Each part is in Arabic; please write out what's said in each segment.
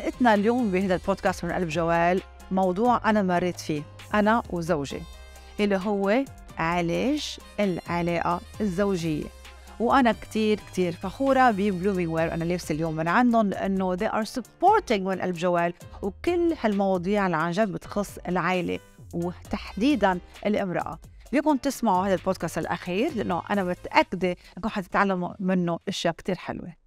حلقتنا اليوم بهذا البودكاست من قلب جوال موضوع أنا مريت فيه أنا وزوجي اللي هو علاج العلاقة الزوجية وأنا كتير كتير فخورة ببلومينج وير أنا لابسة اليوم من عندهم لأنه they are supporting من قلب جوال وكل هالمواضيع اللي عن جد بتخص العائلة وتحديدا الامرأة بدكم تسمعوا هذا البودكاست الأخير لأنه أنا متأكدة أنكم حتتعلموا منه أشياء كتير حلوة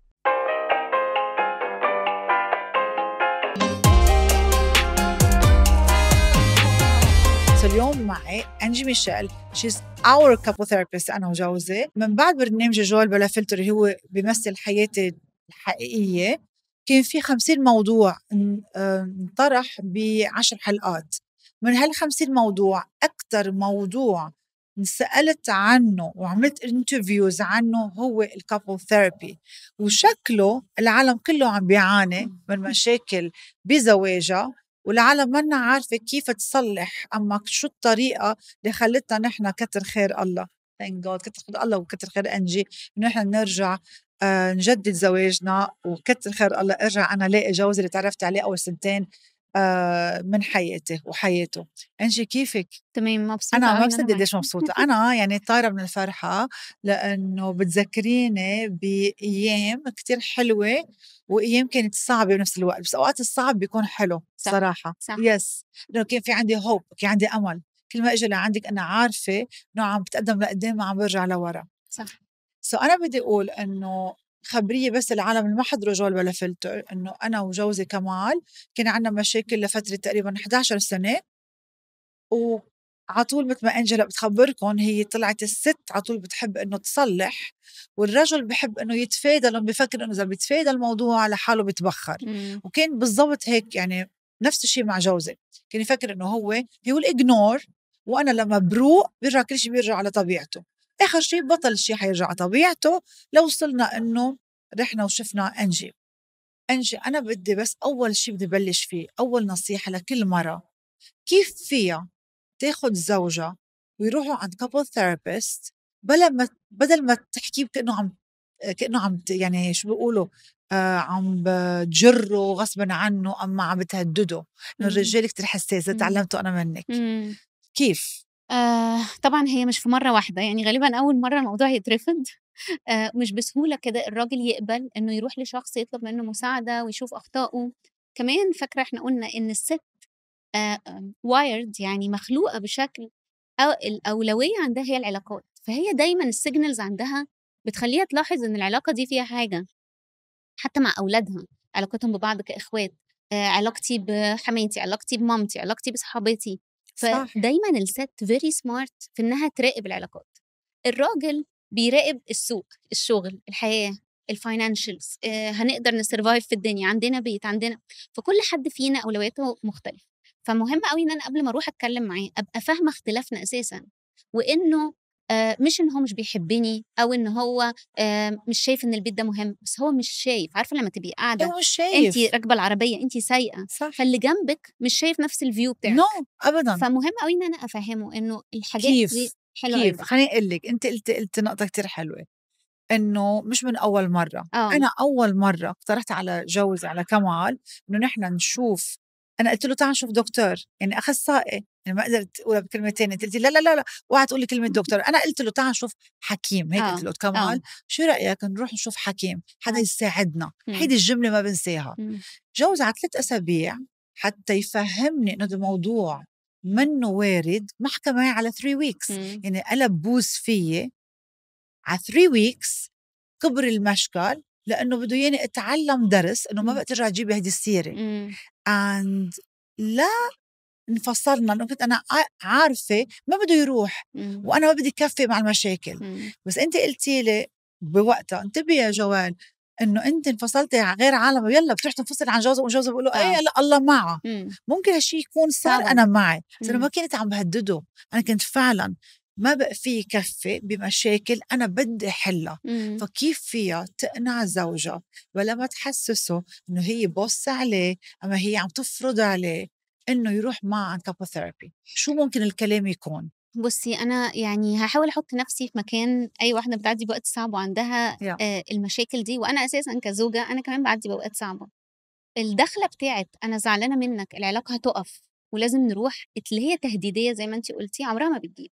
اليوم معي أنجي ميشيل شيز اور كابو ثيرابيست انا وجوزي من بعد برنامج جول بلا فلتر اللي هو بيمثل حياتي الحقيقيه كان في 50 موضوع انطرح ب 10 حلقات من هال 50 موضوع اكثر موضوع سألت عنه وعملت انترفيوز عنه هو الكابل ثيرابي وشكله العالم كله عم بيعاني من مشاكل بزواجها والعالم منا عارفه كيف تصلح اما شو الطريقه اللي خلتنا نحن كتر خير الله ثانك جاد كتر خير الله وكتر خير انجي انه نحن نرجع آه، نجدد زواجنا وكتر خير الله ارجع انا لاقي جوزي اللي تعرفت عليه اول سنتين آه، من حياتي وحياته انجي كيفك تمام مبسوطه انا ما بصدق قديش مبسوطه انا آه، يعني طايره من الفرحه لانه بتذكريني بايام كتير حلوه وايام كانت صعبه بنفس الوقت بس اوقات الصعب بيكون حلو صح. صراحه صح. يس لانه كان في عندي هوب كان عندي امل كل ما اجي لعندك انا عارفه انه عم بتقدم لقدام ما عم برجع لورا صح سو so انا بدي اقول انه خبريه بس العالم اللي ما حضروا جول ولا فلتر انه انا وجوزي كمال كان عندنا مشاكل لفتره تقريبا 11 سنه و على طول مثل ما انجلا بتخبركم هي طلعت الست على طول بتحب انه تصلح والرجل بحب انه يتفادى لما بفكر انه اذا بيتفادى الموضوع لحاله بتبخر مم. وكان بالضبط هيك يعني نفس الشيء مع جوزي كان يفكر انه هو هي الاجنور وانا لما بروق بيرجع كل شيء بيرجع على طبيعته اخر شيء بطل الشيء حيرجع على طبيعته لو وصلنا آه. انه رحنا وشفنا انجي انجي انا بدي بس اول شيء بدي بلش فيه اول نصيحه لكل مره كيف فيها تاخذ زوجها ويروحوا عند كابل ثيرابيست بلا ما بدل ما تحكي كانه عم كانه عم يعني شو بيقولوا آه عم بتجره غصبا عنه اما عم بتهدده انه إمم. الرجال كثير حساس إمم. تعلمته انا منك مم. كيف آه طبعًا هي مش في مرّة واحدة، يعني غالبًا أول مرّة الموضوع يترفض آه مش بسهولة كده الراجل يقبل إنه يروح لشخص يطلب منّه مساعدة ويشوف أخطائه، كمان فاكرة إحنا قُلنا إن الست وايرد آه، wired يعني مخلوقة بشكل أو الأولوية عندها هي العلاقات، فهي دايمًا السيجنلز عندها بتخلّيها تلاحظ إن العلاقة دي فيها حاجة، حتى مع أولادها، علاقتهم ببعض كإخوات، آه علاقتي بحماتي، علاقتي بمامتي، علاقتي بصحابتي، فدايما الست فيري سمارت في انها تراقب العلاقات الراجل بيراقب السوق الشغل الحياه الفاينانشالز آه، هنقدر نسرفايف في الدنيا عندنا بيت عندنا فكل حد فينا اولوياته مختلفه فمهم قوي ان انا قبل ما اروح اتكلم معاه ابقى فاهمه اختلافنا اساسا وانه آه، مش ان هو مش بيحبني او ان هو آه، مش شايف ان البيت ده مهم بس هو مش شايف عارفه لما تبقي قاعده هو مش شايف انت راكبه العربيه انت سايقه فاللي جنبك مش شايف نفس الفيو بتاعك نو no, ابدا فمهم قوي ان انا افهمه انه الحاجات كيف. دي حلوه كيف خليني اقول لك انت قلت قلت نقطه كثير حلوه انه مش من اول مره أوه. انا اول مره اقترحت على جوزي على كمال انه نحن نشوف انا قلت له تعال نشوف دكتور يعني اخصائي يعني ما قدرت اقولها بكلمتين انت قلت لا لا لا لا اوعى تقولي كلمه دكتور انا قلت له تعال نشوف حكيم هيك قلت آه، له كمان آه. شو رايك نروح نشوف حكيم حدا آه. يساعدنا هيدي الجمله ما بنساها جوز على ثلاث اسابيع حتى يفهمني انه الموضوع منه وارد حكى معي على 3 ويكس يعني قلب بوس فيي على 3 ويكس كبر المشكل لانه بده ياني اتعلم درس انه ما بقى ترجع تجيبي هيدي السيره اند لا انفصلنا لانه كنت انا عارفه ما بده يروح وانا ما بدي كفي مع المشاكل بس انت قلتي لي بوقتها انتبهي يا جوال انه انت انفصلتي غير عالم يلا بتروح تنفصل عن جوزه وجوزه بيقولوا له آه. ايه لا الله معه مم. ممكن هالشيء يكون صار مم. انا معي بس انا ما كنت عم بهدده انا كنت فعلا ما بقى في يكفي بمشاكل انا بدي حلها مم. فكيف فيها تقنع زوجها ولا ما تحسسه انه هي بص عليه اما هي عم تفرض عليه انه يروح معها عن كابو ثيرابي شو ممكن الكلام يكون بصي انا يعني هحاول احط نفسي في مكان اي واحده بتعدي بوقت صعب وعندها yeah. آه المشاكل دي وانا اساسا كزوجه انا كمان بعدي بوقت صعبه الدخله بتاعت انا زعلانه منك العلاقه هتقف ولازم نروح اللي هي تهديديه زي ما انت قلتي عمرها ما بتجيب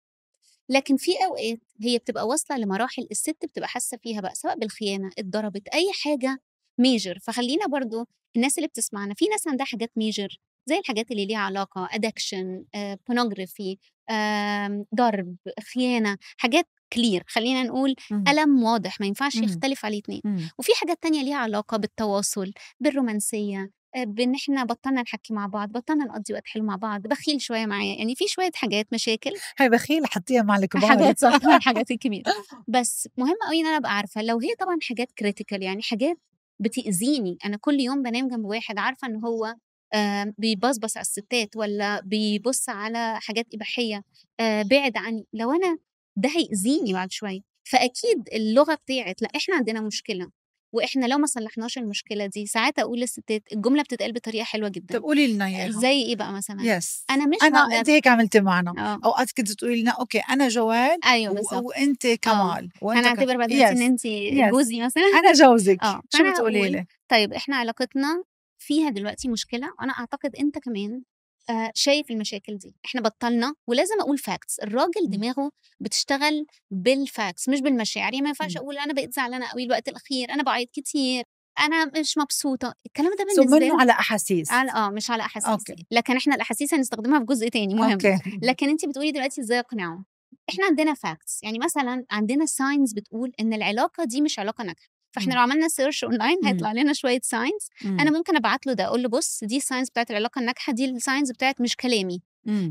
لكن في اوقات هي بتبقى واصله لمراحل الست بتبقى حاسه فيها بقى سواء بالخيانه اتضربت اي حاجه ميجر فخلينا برضو الناس اللي بتسمعنا في ناس عندها حاجات ميجر زي الحاجات اللي ليها علاقه ادكشن بورنوجرافي بونوجرافي ضرب خيانه حاجات كلير خلينا نقول ألم واضح ما ينفعش يختلف عليه اثنين وفي حاجات تانية ليها علاقة بالتواصل بالرومانسية بان احنا بطلنا نحكي مع بعض بطلنا نقضي وقت حلو مع بعض بخيل شويه معايا يعني في شويه حاجات مشاكل هي بخيل حطيها مع الكبار حاجات صح الحاجات الكبيره بس مهم قوي ان انا ابقى عارفه لو هي طبعا حاجات كريتيكال يعني حاجات بتاذيني انا كل يوم بنام جنب واحد عارفه ان هو آه، بيبصبص على الستات ولا بيبص على حاجات اباحيه آه، بعد عني لو انا ده هيأذيني بعد شويه فاكيد اللغه بتاعت لا احنا عندنا مشكله واحنا لو ما صلحناش المشكله دي ساعات اقول للستات الجمله بتتقال بطريقه حلوه جدا طب قولي لنا يعني. اياها زي ايه بقى مثلا يس yes. انا مش انا انت هيك عملتي معنا أو آه. اوقات كنت تقولي لنا اوكي انا جوال ايوه بالظبط وانت آه. كمال وانت انا اعتبر بعدين yes. ان انت yes. جوزي مثلا انا جوزك آه. شو بتقولي لي طيب احنا علاقتنا فيها دلوقتي مشكله وانا اعتقد انت كمان آه، شايف المشاكل دي احنا بطلنا ولازم اقول فاكتس الراجل إمم. دماغه بتشتغل بالفاكتس مش بالمشاعر يعني ما ينفعش إمم. اقول انا بقيت زعلانه قوي الوقت الاخير انا بعيط كتير انا مش مبسوطه الكلام ده بالنسبه لي على احاسيس على اه مش على احاسيس أوكي. لكن احنا الاحاسيس هنستخدمها في جزء تاني مهم أوكي. لكن انت بتقولي دلوقتي ازاي اقنعه احنا عندنا فاكتس يعني مثلا عندنا ساينز بتقول ان العلاقه دي مش علاقه ناجحه فاحنا إمم. لو عملنا سيرش اونلاين إمم. هيطلع لنا شويه ساينز انا إمم. ممكن ابعت له ده اقول له بص دي ساينز بتاعت العلاقه الناجحه دي الساينز بتاعت مش كلامي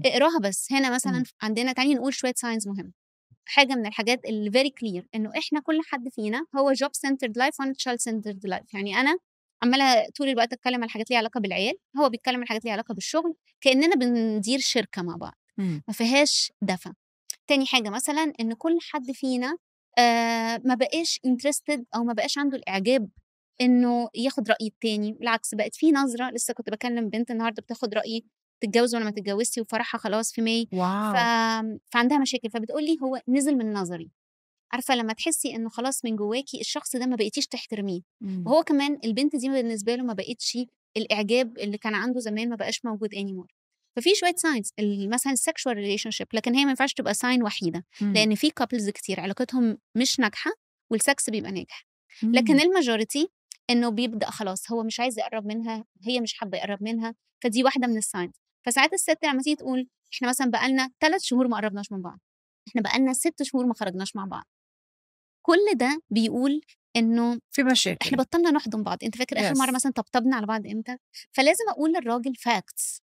اقراها بس هنا مثلا عندنا تاني نقول شويه ساينز مهمه حاجه من الحاجات اللي فيري كلير انه احنا كل حد فينا هو جوب سنترد لايف وانا تشايلد سنترد لايف يعني انا عماله طول الوقت اتكلم على حاجات ليها علاقه بالعيال هو بيتكلم على حاجات ليها علاقه بالشغل كاننا بندير شركه مع بعض ما فيهاش دفى تاني حاجه مثلا ان كل حد فينا آه ما بقاش انترستد او ما بقاش عنده الاعجاب انه ياخد راي التاني بالعكس بقت في نظره لسه كنت بكلم بنت النهارده بتاخد رايي تتجوز ولا ما تتجوزتي وفرحها خلاص في ماي ف... فعندها مشاكل فبتقول لي هو نزل من نظري عارفه لما تحسي انه خلاص من جواكي الشخص ده ما بقيتيش تحترميه مم. وهو كمان البنت دي بالنسبه له ما بقتش الاعجاب اللي كان عنده زمان ما بقاش موجود انيمور ففي شويه ساينز مثلا السكشوال ريليشن شيب لكن هي ما ينفعش تبقى ساين وحيده مم. لان في كابلز كتير علاقتهم مش ناجحه والسكس بيبقى ناجح لكن امم. الماجوريتي انه بيبدا خلاص هو مش عايز يقرب منها هي مش حابه يقرب منها فدي واحده من الساينز فساعات الست لما تيجي تقول احنا مثلا بقى لنا ثلاث شهور ما قربناش من بعض احنا بقى لنا ست شهور ما خرجناش مع بعض كل ده بيقول انه في مشاكل احنا بطلنا نحضن بعض انت فاكر yes. اخر مره مثلا طبطبنا على بعض امتى فلازم اقول للراجل فاكتس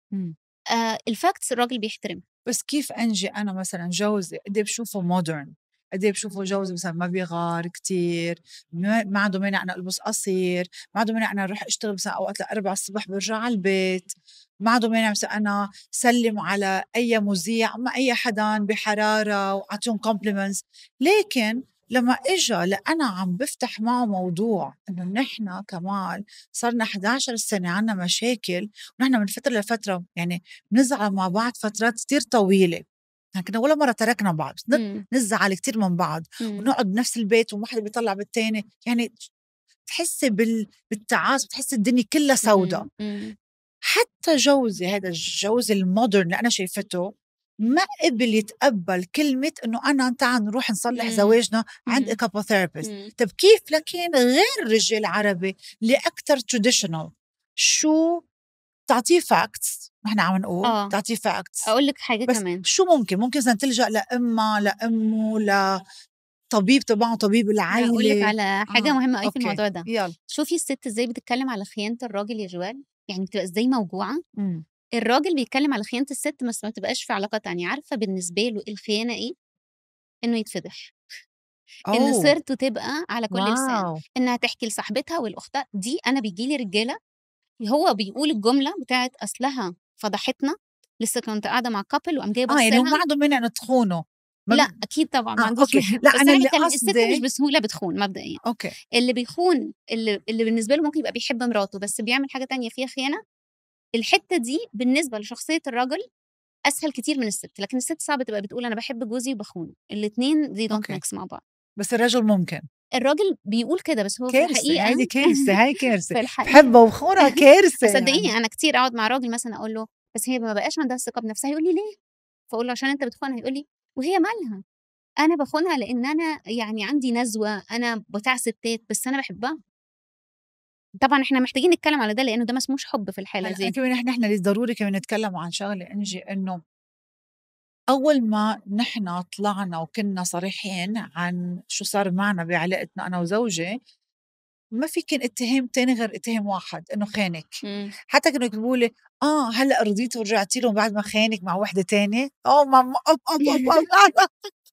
آه الفاكتس الراجل بيحترمها بس كيف انجي انا مثلا جوزي قد إيه بشوفه مودرن قد ايه بشوفه جوزي مثلا ما بيغار كتير ما عنده مانع انا البس قصير ما عنده مانع انا اروح اشتغل مثلا اوقات لأربعة الصبح برجع على البيت ما عنده مانع مثلا انا سلم على اي مذيع ما اي حدا بحراره واعطيهم كومبلمنتس لكن لما اجى لأنا عم بفتح معه موضوع انه نحن كمان صرنا 11 سنه عنا مشاكل ونحن من فتره لفتره يعني بنزعل مع بعض فترات كثير طويله يعني كنا ولا مره تركنا بعض إمم. نزعل كثير من بعض إمم. ونقعد بنفس البيت وواحد بيطلع بالثاني يعني تحسي بال... بالتعاس بتحسي الدنيا كلها سوداء إمم، حتى جوزي هذا الجوز المودرن اللي انا شايفته ما قبل يتقبل كلمة إنه أنا تعال نروح نصلح مم. زواجنا عند إيكابوثيرابيست إمم، إمم. طب كيف لكن غير الرجال العربي اللي أكثر تراديشنال شو تعطيه فاكتس نحن عم نقول آه. تعطيه فاكتس اقول لك حاجه بس كمان شو ممكن ممكن مثلا تلجا لامها لامه ل طبيب تبعه طبيب العائله اقول لك على حاجه آه. مهمه قوي في الموضوع ده يلا. شوفي الست ازاي بتتكلم على خيانه الراجل يا جوال يعني بتبقى ازاي موجوعه مم. الراجل بيتكلم على خيانه الست بس ما تبقاش في علاقه تانية عارفه بالنسبه له الخيانه ايه انه يتفضح ان سيرته تبقى على كل لسان انها تحكي لصاحبتها ولاختها دي انا بيجي لي رجاله هو بيقول الجمله بتاعت اصلها فضحتنا لسه كنت قاعده مع كابل وقام جايبه اه يعني هم عندهم منع نتخونه لا اكيد طبعا ما آه لا بس انا اللي قصدي الست مش بسهوله بتخون مبدئيا اوكي اللي بيخون اللي, اللي بالنسبه له ممكن يبقى بيحب مراته بس بيعمل حاجه تانية فيها خيانه الحته دي بالنسبه لشخصيه الراجل اسهل كتير من الست لكن الست صعب تبقى بتقول انا بحب جوزي وبخونه الاثنين دي دونت ميكس مع بعض بس الرجل ممكن الراجل بيقول كده بس هو كارثة في الحقيقه هي كارثه هاي كارثه بحبه وبخونه كارثه صدقيني يعني. انا كتير اقعد مع راجل مثلا اقول له بس هي ما بقاش عندها ثقه بنفسها يقول لي ليه فاقول له عشان انت بتخونها يقول لي وهي مالها انا بخونها لان انا يعني عندي نزوه انا بتاع ستات بس انا بحبها طبعا احنا محتاجين نتكلم على ده لانه ده ما اسموش حب في الحاله أيوة، أيوة، دي كمان احنا احنا ضروري كمان نتكلم عن شغله انجي انه اول ما نحن طلعنا وكنا صريحين عن شو صار معنا بعلاقتنا انا وزوجي ما في كان اتهام تاني غير اتهام واحد انه خانك حتى كانوا يكتبوا لي اه هلا رضيتي ورجعتي له بعد ما خانك مع وحده تانية اه ما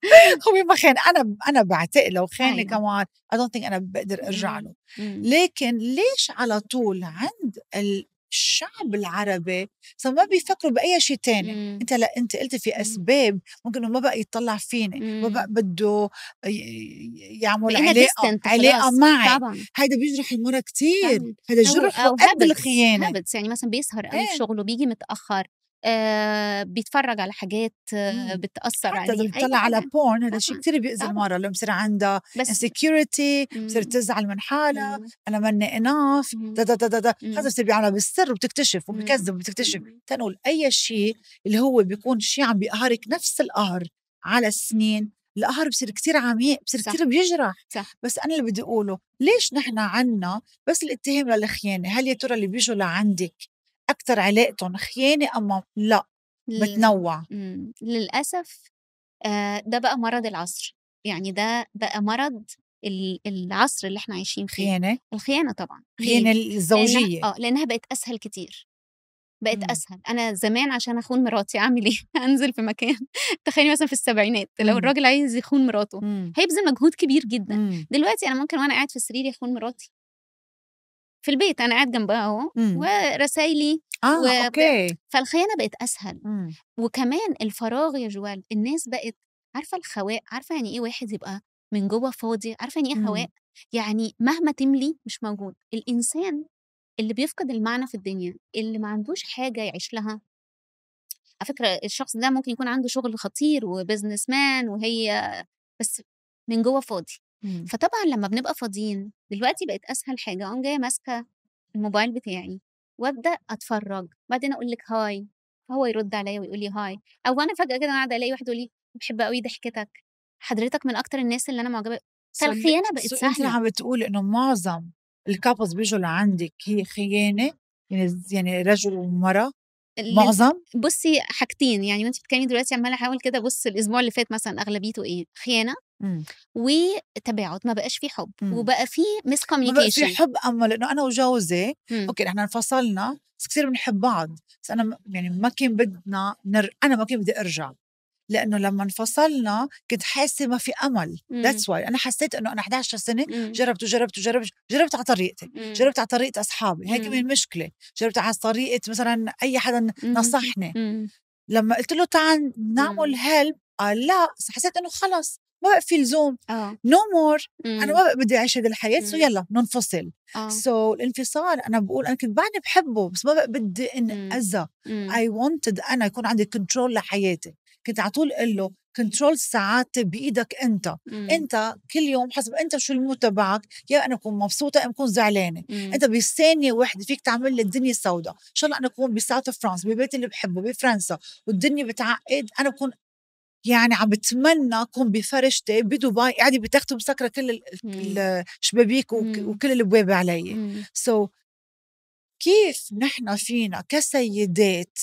هو ما خان انا انا بعتقد لو خانني أيوه. كمان اي دونت ثينك انا بقدر ارجع إمم، له إمم. لكن ليش على طول عند الشعب العربي صار ما بيفكروا باي شيء تاني مم. انت لا انت قلت في إمم. اسباب ممكن ما بقى يطلع فيني ما بقى بده يعمل علاقه علاقه معي هيدا بيجرح المره كثير هذا جرح قبل الخيانه يعني مثلا بيسهر قوي إيه؟ شغله بيجي متاخر آه، بيتفرج على حاجات إمم. بتاثر عليه حتى بتطلع على بورن هذا شيء كثير بيأذي المراه لما بصير عندها انسكيورتي بصير إمم. تزعل من حالها إمم. انا ماني اناف هذا بصير بيعملها بالسر وبتكتشف وبكذب وبتكتشف تنقول اي شيء اللي هو بيكون شيء عم بيقهرك نفس القهر على السنين القهر بصير كثير عميق بصير كثير بيجرح صح. بس أنا اللي بدي أقوله ليش نحن عنا بس الاتهام للخيانة هل يا ترى اللي بيجوا لعندك اكثر علاقتهم خيانه اما لا بتنوع إمم، للاسف ده بقى مرض العصر يعني ده بقى مرض العصر اللي احنا عايشين فيه خيانه الخيانه طبعا خيانه الزوجيه لأنها اه لانها بقت اسهل كتير بقت مم. اسهل انا زمان عشان اخون مراتي اعمل ايه انزل في مكان تخيلي مثلا في السبعينات مم. لو إمم. الراجل عايز يخون مراته مم. هيبذل مجهود كبير جدا مم. دلوقتي انا ممكن وانا قاعد في سريري اخون مراتي في البيت انا قاعد جنبها اهو إمم. ورسايلي اه و... اوكي فالخيانه بقت اسهل مم. وكمان الفراغ يا جوال الناس بقت عارفه الخواء عارفه يعني ايه واحد يبقى من جوه فاضي عارفه يعني ايه هواء إمم. يعني مهما تملي مش موجود الانسان اللي بيفقد المعنى في الدنيا اللي ما عندوش حاجه يعيش لها على فكره الشخص ده ممكن يكون عنده شغل خطير وبزنس مان وهي بس من جوه فاضي مم. فطبعا لما بنبقى فاضيين دلوقتي بقت اسهل حاجه اقوم جايه ماسكه الموبايل بتاعي وابدا اتفرج بعدين اقول لك هاي فهو يرد عليا ويقول لي هاي او انا فجاه كده قاعده الاقي واحد يقول لي بحب قوي ضحكتك حضرتك من اكتر الناس اللي انا معجبه فالخيانه بقت سهله انت عم بتقولي انه معظم الكابلز بيجوا لعندك هي خيانه يعني يعني رجل ومراه معظم بصي حاجتين يعني وانت بتتكلمي دلوقتي عماله احاول كده بص الاسبوع اللي فات مثلا اغلبيته ايه خيانه امم. وتباعد ما بقاش في حب مم. وبقى في مس كوميونيكيشن ما بقى في حب اما لانه انا وجوزي مم. اوكي نحن انفصلنا بس كثير بنحب بعض بس انا يعني ما كان بدنا نر... انا ما كان بدي ارجع لانه لما انفصلنا كنت حاسه ما في امل ذاتس امم. واي انا حسيت انه انا 11 سنه امم. جربت وجربت وجربت جربت على طريقتي مم. جربت على طريقه اصحابي هيك من المشكله جربت على طريقه مثلا اي حدا نصحني مم. لما قلت له تعال نعمل هيلب قال لا حسيت انه خلص آه. إمم. ما بقى في لزوم نو مور انا ما بقى بدي اعيش هذه الحياه سو إمم. يلا ننفصل سو آه. so, الانفصال انا بقول انا كنت بعدني بحبه بس ما بقى بدي ان اي إمم. wanted انا يكون عندي كنترول لحياتي كنت على طول اقول له كنترول سعادتي بايدك انت مم. انت كل يوم حسب انت شو المود تبعك يا انا بكون مبسوطه يا بكون زعلانه مم. انت بثانيه واحدة فيك تعمل لي الدنيا سوداء ان شاء الله انا اكون بساوث فرانس ببيت اللي بحبه بفرنسا والدنيا بتعقد انا بكون يعني عم بتمنى اكون بفرشتي بدبي قاعده بتخت مسكره كل الشبابيك وكل البواب علي سو so, كيف نحن فينا كسيدات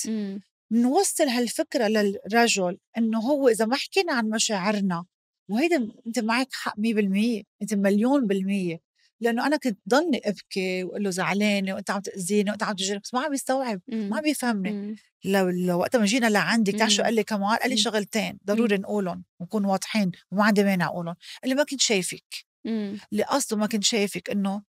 نوصل هالفكره للرجل انه هو اذا ما حكينا عن مشاعرنا وهيدا انت معك حق 100% انت مليون بالمية لانه انا كنت ضلني ابكي واقول له زعلانه وانت عم تاذيني وانت عم تجرب بس ما عم بيستوعب ما إمم، عم بيفهمني إمم. لو, لو وقتها ما جينا لعندك بتعرف شو إمم، قال لي كمان قال لي شغلتين ضروري نقولهم ونكون واضحين وما عندي مانع اقولهم قال لي ما كنت شايفك اللي قصده ما كنت شايفك انه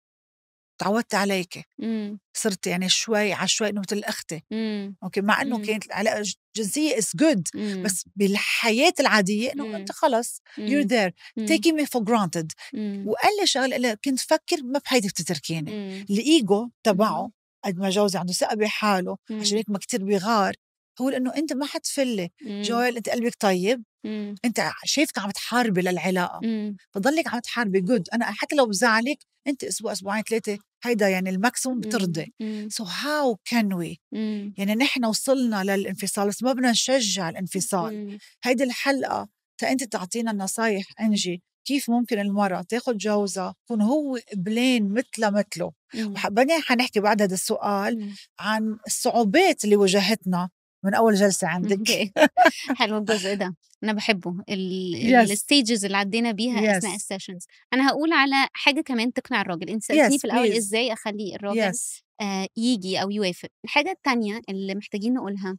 تعودت عليك مم. صرت يعني شوي عشوائي انه مثل اختي مم. اوكي مع انه مم. كانت العلاقه جنسيه از جود بس بالحياه العاديه انه إمم. انت خلص يور ذير تيكي مي فور جرانتد وقال لي شغله كنت فكر ما بحياتي بتتركيني إمم. الايجو تبعه إمم. قد ما جوزي عنده ثقه بحاله عشان هيك ما كثير بيغار هو لانه انت ما حتفلي إمم. جويل انت قلبك طيب مم. انت شايفك عم تحاربي للعلاقه مم. فضلك عم تحاربي جود انا حتى لو بزعلك انت اسبوع اسبوعين ثلاثه هيدا يعني الماكسيموم إمم، بترضي سو هاو كان وي يعني نحن وصلنا للانفصال بس ما بدنا نشجع الانفصال إمم. هيدي الحلقه تا انت تعطينا النصايح انجي كيف ممكن المرأة تاخد جوزها يكون هو قبلين مثله مثله وبعدين حنحكي بعد هذا السؤال عن الصعوبات اللي واجهتنا من اول جلسه عندك حلو الجزء ده انا بحبه الستيجز اللي عدينا بيها اثناء السيشنز انا هقول على حاجه كمان تقنع الراجل انت سالتني في الاول ازاي اخلي الراجل آه، يجي او يوافق الحاجه الثانيه اللي محتاجين نقولها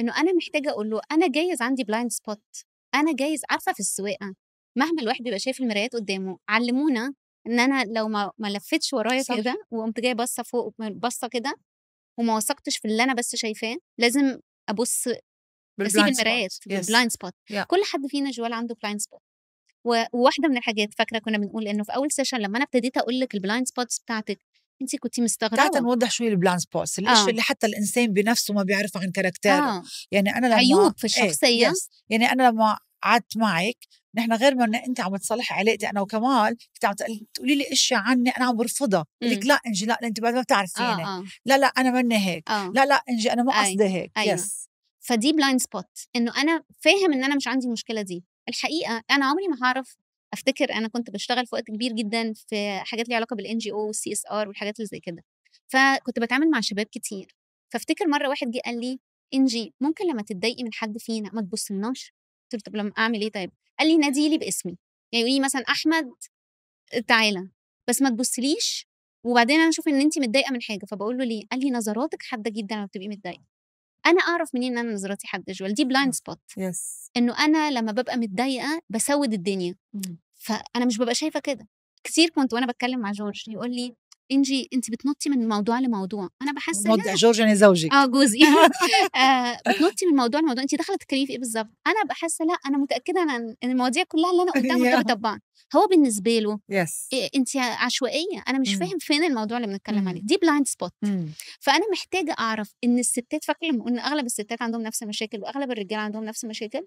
انه انا محتاجه اقول له انا جايز عندي بلايند سبوت انا جايز عارفه في السواقه مهما الواحد بيبقى شايف المرايات قدامه علمونا ان انا لو ما ما لفتش ورايا كده وقمت جايه باصه فوق باصه كده وما وثقتش في اللي انا بس شايفاه لازم ابص بسيب المرايات بالبلايند سبوت كل حد فينا جوال عنده بلايند سبوت وواحده من الحاجات فاكره كنا بنقول انه في اول سيشن لما انا ابتديت اقول لك البلايند سبوتس بتاعتك انت كنت مستغربه تعالى نوضح شوي البلايند سبوتس الاشياء آه. اللي حتى الانسان بنفسه ما بيعرفه عن كاركتيره آه. يعني انا لما عيوب في إيه، الشخصيه إيه. يعني انا لما قعدت معك نحن غير ما انت عم تصلح علاقتي انا وكمال كنت عم تقولي لي اشياء عني انا عم برفضها لك امم. لا انجي لا انت ما بتعرفيني آه آه. لا لا انا مني هيك آه. لا لا انجي انا ما أيوه، قصدي هيك أيوة. يس فدي بلايند سبوت انه انا فاهم ان انا مش عندي المشكله دي الحقيقه انا عمري ما هعرف افتكر انا كنت بشتغل في وقت كبير جدا في حاجات ليها علاقه بالان جي او والسي اس ار والحاجات اللي زي كده فكنت بتعامل مع شباب كتير فافتكر مره واحد جه قال لي انجي ممكن لما تتضايقي من حد فينا ما تبصلناش قلت له طب لما اعمل ايه طيب قال لي نادي لي باسمي يعني يقول لي مثلا احمد تعالى بس ما تبصليش وبعدين انا اشوف ان انت متضايقه من حاجه فبقول له ليه قال لي نظراتك حاده جدا لما بتبقي متضايقه انا اعرف منين ان انا نظراتي حاده جوال دي بلايند سبوت يس انه انا لما ببقى متضايقه بسود الدنيا إمم. فانا مش ببقى شايفه كده كتير كنت وانا بتكلم مع جورج يقول لي انجي انت بتنطي من موضوع لموضوع انا بحس ان جورج يعني زوجك اه جوزي آه بتنطي من موضوع لموضوع انت دخلت تتكلمي في ايه بالظبط انا بحس لا انا متاكده ان المواضيع كلها اللي انا قلتها مرتبطه ببعض هو بالنسبه له يس yes. إيه انت عشوائيه انا مش فاهم فين الموضوع اللي بنتكلم عليه دي بلايند سبوت فانا محتاجه اعرف ان الستات فاكره لما قلنا اغلب الستات عندهم نفس المشاكل واغلب الرجاله عندهم نفس المشاكل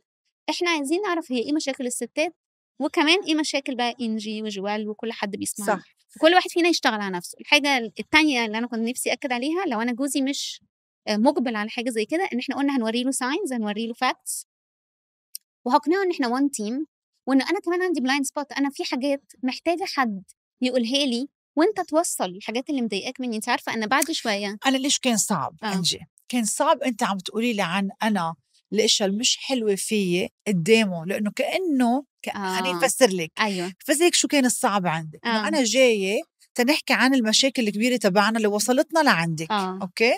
احنا عايزين نعرف هي ايه مشاكل الستات وكمان ايه مشاكل بقى انجي وجوال وكل حد بيسمعنا صح كل واحد فينا يشتغل على نفسه الحاجه الثانيه اللي انا كنت نفسي اكد عليها لو انا جوزي مش آه، مقبل على حاجه زي كده ان احنا قلنا هنوري له ساينز هنوري له فاكتس وهقنعه ان احنا وان تيم وان انا كمان عندي بلايند سبوت انا في حاجات محتاجه حد يقولها لي وانت توصل الحاجات اللي مضايقاك مني انت عارفه انا بعد شويه انا ليش كان صعب آه. انجي كان صعب انت عم تقولي لي عن انا الاشياء المش حلوه فيي قدامه لانه كانه خليني آه، افسر لك ايوه بفسر لك شو كان الصعب عندك آه. انا جايه تنحكي عن المشاكل الكبيره تبعنا اللي وصلتنا لعندك آه. اوكي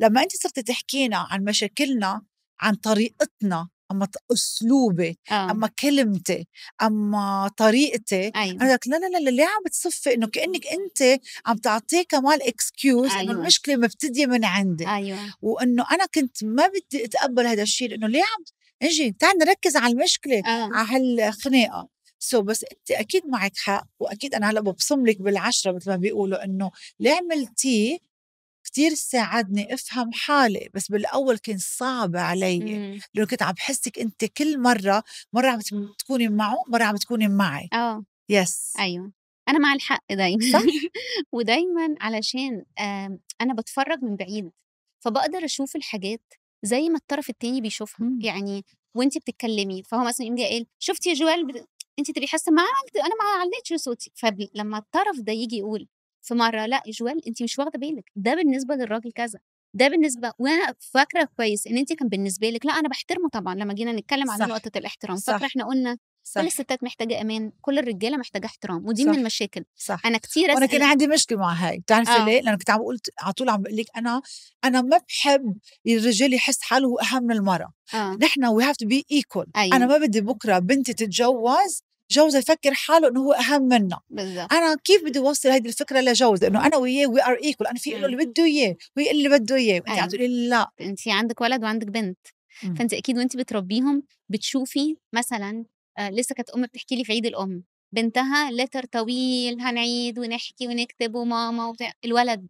لما انت صرتي تحكينا عن مشاكلنا عن طريقتنا اما اسلوبي آه. اما كلمتي اما طريقتي أيوة. انا لك لا لا لا ليه عم بتصفي انه كانك أيوه. انت عم تعطيه كمان اكسكيوز أيوة. انه المشكله مبتديه من عندي أيوة. وانه انا كنت ما بدي اتقبل هذا الشيء لانه ليه عم اجي تعال نركز على المشكله آه. على هالخناقه سو so, بس انت اكيد معك حق واكيد انا هلا ببصم لك بالعشره مثل ما بيقولوا انه ليه عملتيه كتير ساعدني أفهم حالي بس بالأول كان صعب علي إمم. لأنه كنت عم بحسك أنت كل مرة مرة عم إمم. تكوني معه مرة عم تكوني معي اه يس أيوه أنا مع الحق دايما صح؟ ودايما علشان آمم، أنا بتفرج من بعيد فبقدر أشوف الحاجات زي ما الطرف التاني بيشوفها مم. يعني وانت بتتكلمي فهو مثلا يقوم جاي قال شفتي يا جوال بت... انت تبقي حاسه ما انا ما علقتش صوتي فلما الطرف ده يجي يقول في مره لا يا جوال انت مش واخده بالك ده بالنسبه للراجل كذا ده بالنسبه وانا فاكره كويس ان انت كان بالنسبه لك لا انا بحترمه طبعا لما جينا نتكلم عن نقطه الاحترام فاكره احنا قلنا صح. كل الستات محتاجه امان كل الرجاله محتاجه احترام ودي صح. من المشاكل صح انا كتير انا كان عندي مشكله مع هاي بتعرفي آه. ليه لان كنت عم قلت على طول عم بقول لك انا انا ما بحب الرجال يحس حاله هو اهم من المراه آه. نحن وي هاف تو بي ايكول انا أيوه. ما بدي بكره بنتي تتجوز جوزه يفكر حاله انه هو اهم منه بالزبط. انا كيف بدي اوصل هذه الفكره لجوزي انه انا وياه وي ار ايكول انا في له اللي بده اياه وهي اللي بده اياه وانت عم أيوة. تقولي لا انت عندك ولد وعندك بنت مم. فانت اكيد وانت بتربيهم بتشوفي مثلا آه لسه كانت ام بتحكي لي في عيد الام بنتها لتر طويل هنعيد ونحكي ونكتب وماما وبتاع الولد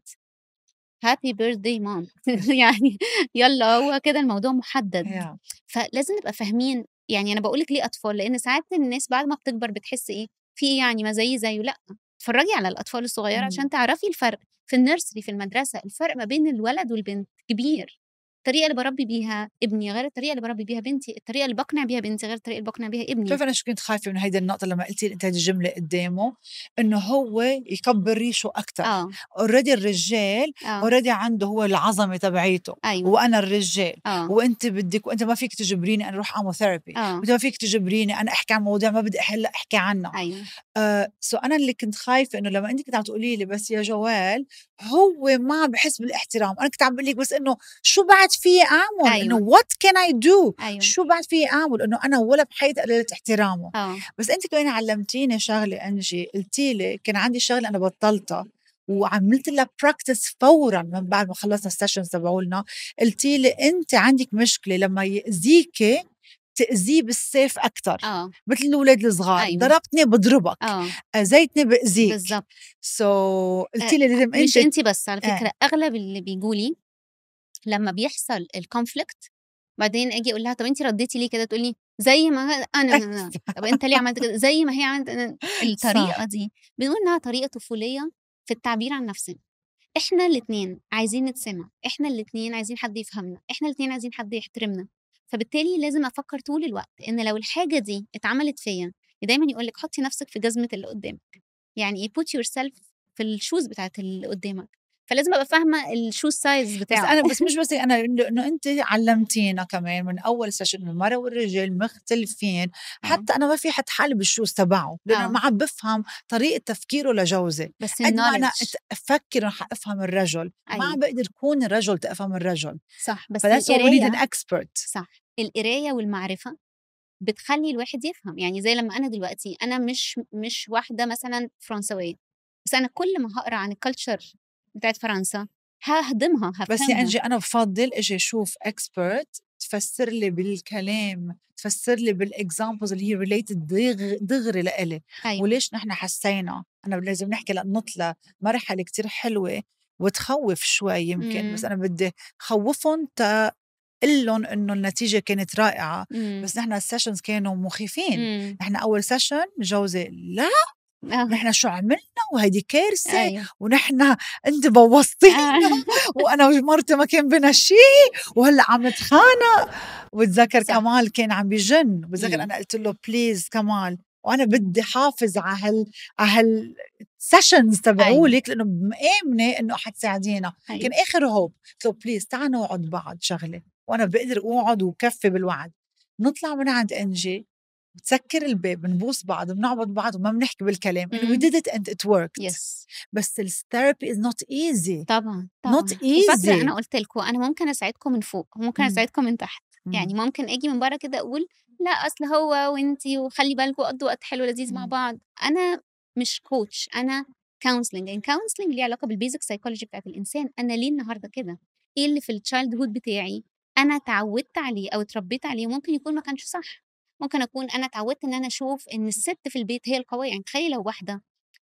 هابي بيرثدي مام يعني يلا هو كده الموضوع محدد yeah. فلازم نبقى فاهمين يعني انا بقولك ليه اطفال لان ساعات الناس بعد ما بتكبر بتحس ايه في ايه يعني ما زي زيه لا اتفرجي على الاطفال الصغيره إمم. عشان تعرفي الفرق في النيرسري في المدرسه الفرق ما بين الولد والبنت كبير الطريقه اللي بربي بيها ابني غير الطريقه اللي بربي بيها بنتي الطريقه اللي بقنع بيها بنتي غير الطريقه اللي بقنع بيها ابني شوف انا شو كنت خايفه من هيدي النقطه لما قلتي انت هذه الجمله قدامه انه هو يكبر ريشه اكثر اه اوريدي الرجال اوريدي آه. عنده هو العظمه تبعيته أيوة. وانا الرجال آه. وانت بدك وانت ما فيك تجبريني انا اروح اعمل ثيرابي آه. وانت ما فيك تجبريني انا احكي عن موضوع ما بدي هلا احكي عنه ايوه آه سو انا اللي كنت خايفه انه لما انت كنت عم تقولي لي بس يا جوال هو ما بحس بالاحترام انا كنت عم بقول لك بس انه شو بعد فيي اعمل أيوة. انه وات كان اي دو شو بعد فيي اعمل انه انا ولا بحياتي قللت احترامه أوه. بس انت كمان علمتيني شغله انجي قلتي لي كان عندي شغله انا بطلتها وعملت لها براكتس فورا من بعد ما خلصنا السيشن تبعولنا قلتي لي انت عندك مشكله لما ياذيكي تأذيه بالسيف أكثر آه. مثل الأولاد الصغار أيوة. ضربتني بضربك آه. أذيتني بأذيك بالضبط سو so, قلتي لي آه، لازم أنت مش أنت بس على آه. فكرة آه. أغلب اللي بيجوا لي لما بيحصل الكونفليكت بعدين اجي اقول لها طب انت رديتي ليه كده تقول لي زي ما انا, آه، طب انت ليه عملت كده زي ما هي عملت الطريقه دي بنقول انها طريقه طفوليه في التعبير عن نفسنا احنا الاثنين عايزين نتسمع احنا الاثنين عايزين حد يفهمنا احنا الاثنين عايزين حد يحترمنا فبالتالي لازم افكر طول الوقت ان لو الحاجه دي اتعملت فيا دايما يقول لك حطي نفسك في جزمه اللي قدامك يعني ايه put yourself في الشوز بتاعت اللي قدامك فلازم ابقى فاهمه الشو السايز بتاعه بس انا بس مش بس انا انه انت علمتينا كمان من اول سيشن انه والرجال مختلفين آه. حتى انا ما في حد حالي بالشوز تبعه لانه آه. ما عم بفهم طريقه تفكيره لجوزي بس قد انا افكر رح افهم الرجل أيوه. ما عم بقدر كون الرجل تفهم الرجل صح بس فلاس اوريدي ان اكسبرت صح القرايه والمعرفه بتخلي الواحد يفهم يعني زي لما انا دلوقتي انا مش مش واحده مثلا فرنسويه بس انا كل ما هقرا عن الكالتشر بتاعت فرنسا ههضمها هفهمها بس يا انجي انا بفضل اجي اشوف اكسبرت تفسر لي بالكلام تفسر لي بالاكزامبلز اللي هي ريليتد دغري لإلي أيوة. وليش نحن حسينا انا لازم نحكي لنطلع مرحله كتير حلوه وتخوف شوي يمكن مم. بس امم. انا بدي خوفهم تا لهم انه النتيجه كانت رائعه مم. بس نحن السيشنز كانوا مخيفين مم. نحن اول سيشن جوزي لا آه. نحن شو عملنا وهيدي كارثه أيوه. ونحن انت بوظتينا آه. وانا ومرتي ما كان بنا شيء وهلا عم نتخانق وتذكر كمال كان عم بجن وبتذكر انا قلت له بليز كمال وانا بدي حافظ على هال على هال سيشنز تبعولك لانه مآمنه انه حتساعدينا أيوه. كان اخر هوب قلت له بليز تعال نقعد بعض شغله وانا بقدر اقعد وكفي بالوعد نطلع من عند انجي بتسكر الباب بنبوس بعض بنعبط بعض وما بنحكي بالكلام انه وي ديد ات اند ات وركت يس بس الثيرابي از نوت ايزي طبعا طبعا نوت ايزي انا قلت لكم انا ممكن اساعدكم من فوق وممكن إمم. اساعدكم من تحت مم. يعني ممكن اجي من بره كده اقول لا اصل هو وانتي وخلي بالكم قضوا وقت حلو لذيذ مع إمم. بعض انا مش كوتش انا كونسلنج يعني الكونسلنج ليه علاقه بالبيزك سايكولوجي بتاعت الانسان انا ليه النهارده كده ايه اللي في التشايلد هود بتاعي انا اتعودت عليه او اتربيت عليه ممكن يكون ما كانش صح ممكن اكون انا اتعودت ان انا اشوف ان الست في البيت هي القويه يعني تخيل لو واحده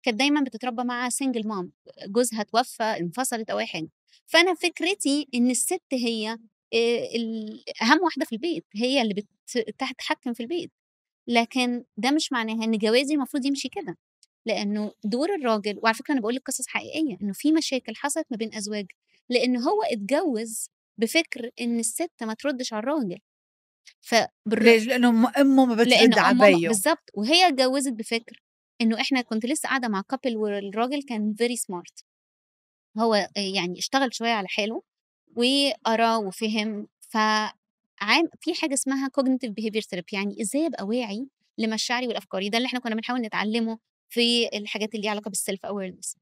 كانت دايما بتتربى مع سنجل مام جوزها توفى انفصلت او اي حاجه فانا فكرتي ان الست هي اهم واحده في البيت هي اللي بتتحكم في البيت لكن ده مش معناها ان جوازي المفروض يمشي كده لانه دور الراجل وعلى فكره انا بقول لك قصص حقيقيه انه في مشاكل حصلت ما بين ازواج لان هو اتجوز بفكر ان الست ما تردش على الراجل فبال... ليش لانه امه ما بتقدر على بيه بالظبط وهي اتجوزت بفكر انه احنا كنت لسه قاعده مع كابل والراجل كان فيري سمارت هو يعني اشتغل شويه على حاله وقرا وفهم ف في حاجه اسمها كوجنيتيف بيهيفير ثيرابي يعني ازاي ابقى واعي لمشاعري والافكاري ده اللي احنا كنا بنحاول نتعلمه في الحاجات اللي ليها علاقه بالسيلف اويرنس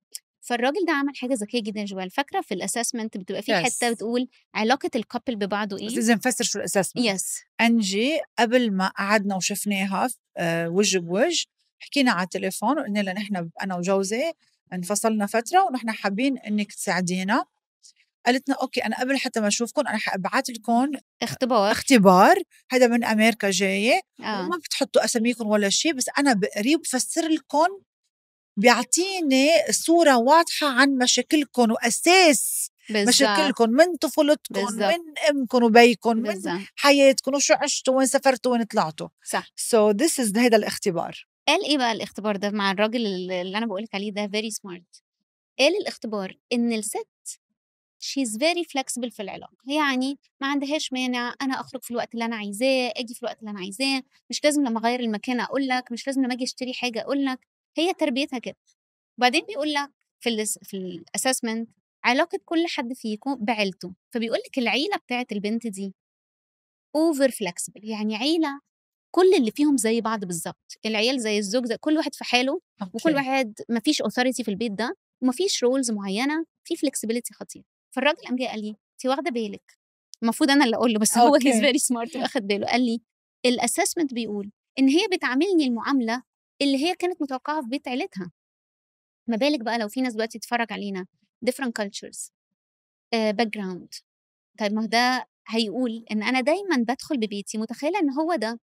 فالراجل ده عمل حاجه ذكيه جدا جوال فاكره في الاسسمنت بتبقى في yes. حته بتقول علاقه الكابل ببعضه ايه بس نفسر شو الاسسمنت يس yes. انجي قبل ما قعدنا وشفناها آه، وجه بوجه حكينا على التليفون وقلنا لها نحن انا وجوزي انفصلنا فتره ونحن حابين انك تساعدينا قالت لنا اوكي انا قبل حتى ما اشوفكم انا حابعت لكم آه، اختبار اختبار هذا من امريكا جايه آه. وما بتحطوا اساميكم ولا شيء بس انا بقري وبفسر لكم بيعطيني صورة واضحة عن مشاكلكم وأساس بالزبط. مشاكلكم من طفولتكم بالزبط. من امكم وبيكم من حياتكم وشو عشتوا وين سافرتوا وين طلعتوا صح سو ذس از هذا الاختبار قال ايه بقى الاختبار ده مع الراجل اللي انا بقولك عليه ده فيري سمارت قال الاختبار ان الست شيز فيري فلكسبل في العلاقه يعني ما عندهاش مانع انا اخرج في الوقت اللي انا عايزاه اجي في الوقت اللي انا عايزاه مش لازم لما اغير المكان اقول لك مش لازم لما اجي اشتري حاجه اقول لك هي تربيتها كده وبعدين بيقول لك في ال في الاسسمنت علاقه كل حد فيكم بعيلته فبيقول لك العيله بتاعت البنت دي اوفر فلكسبل يعني عيله كل اللي فيهم زي بعض بالظبط العيال زي الزوج زي كل واحد في حاله أوكي. وكل واحد مفيش اوثوريتي في البيت ده ومفيش رولز معينه في فلكسبيليتي خطيره فالراجل قام جاي قال لي انت واخده بالك المفروض انا اللي اقول له بس أوكي. هو هيز فيري سمارت واخد باله قال لي الاسسمنت بيقول ان هي بتعاملني المعامله اللي هي كانت متوقعة في بيت عيلتها ما بالك بقى لو في ناس دلوقتي تتفرج علينا different cultures باك uh, جراوند طيب ما هو ده هيقول ان انا دايما بدخل ببيتي متخيله ان هو ده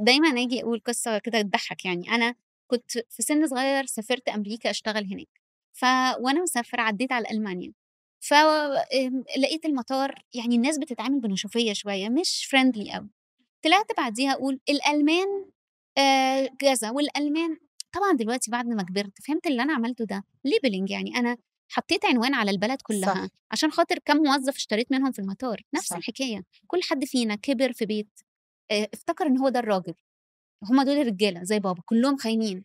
دايما اجي اقول قصه كده تضحك يعني انا كنت في سن صغير سافرت امريكا اشتغل هناك ف وانا مسافره عديت على المانيا فلقيت المطار يعني الناس بتتعامل بنشوفيه شويه مش فريندلي قوي طلعت بعديها اقول الالمان آه كذا والالمان طبعا دلوقتي بعد ما كبرت فهمت اللي انا عملته ده ليبلنج يعني انا حطيت عنوان على البلد كلها صح. عشان خاطر كم موظف اشتريت منهم في المطار نفس صح. الحكايه كل حد فينا كبر في بيت اه افتكر ان هو ده الراجل هما دول الرجاله زي بابا كلهم خاينين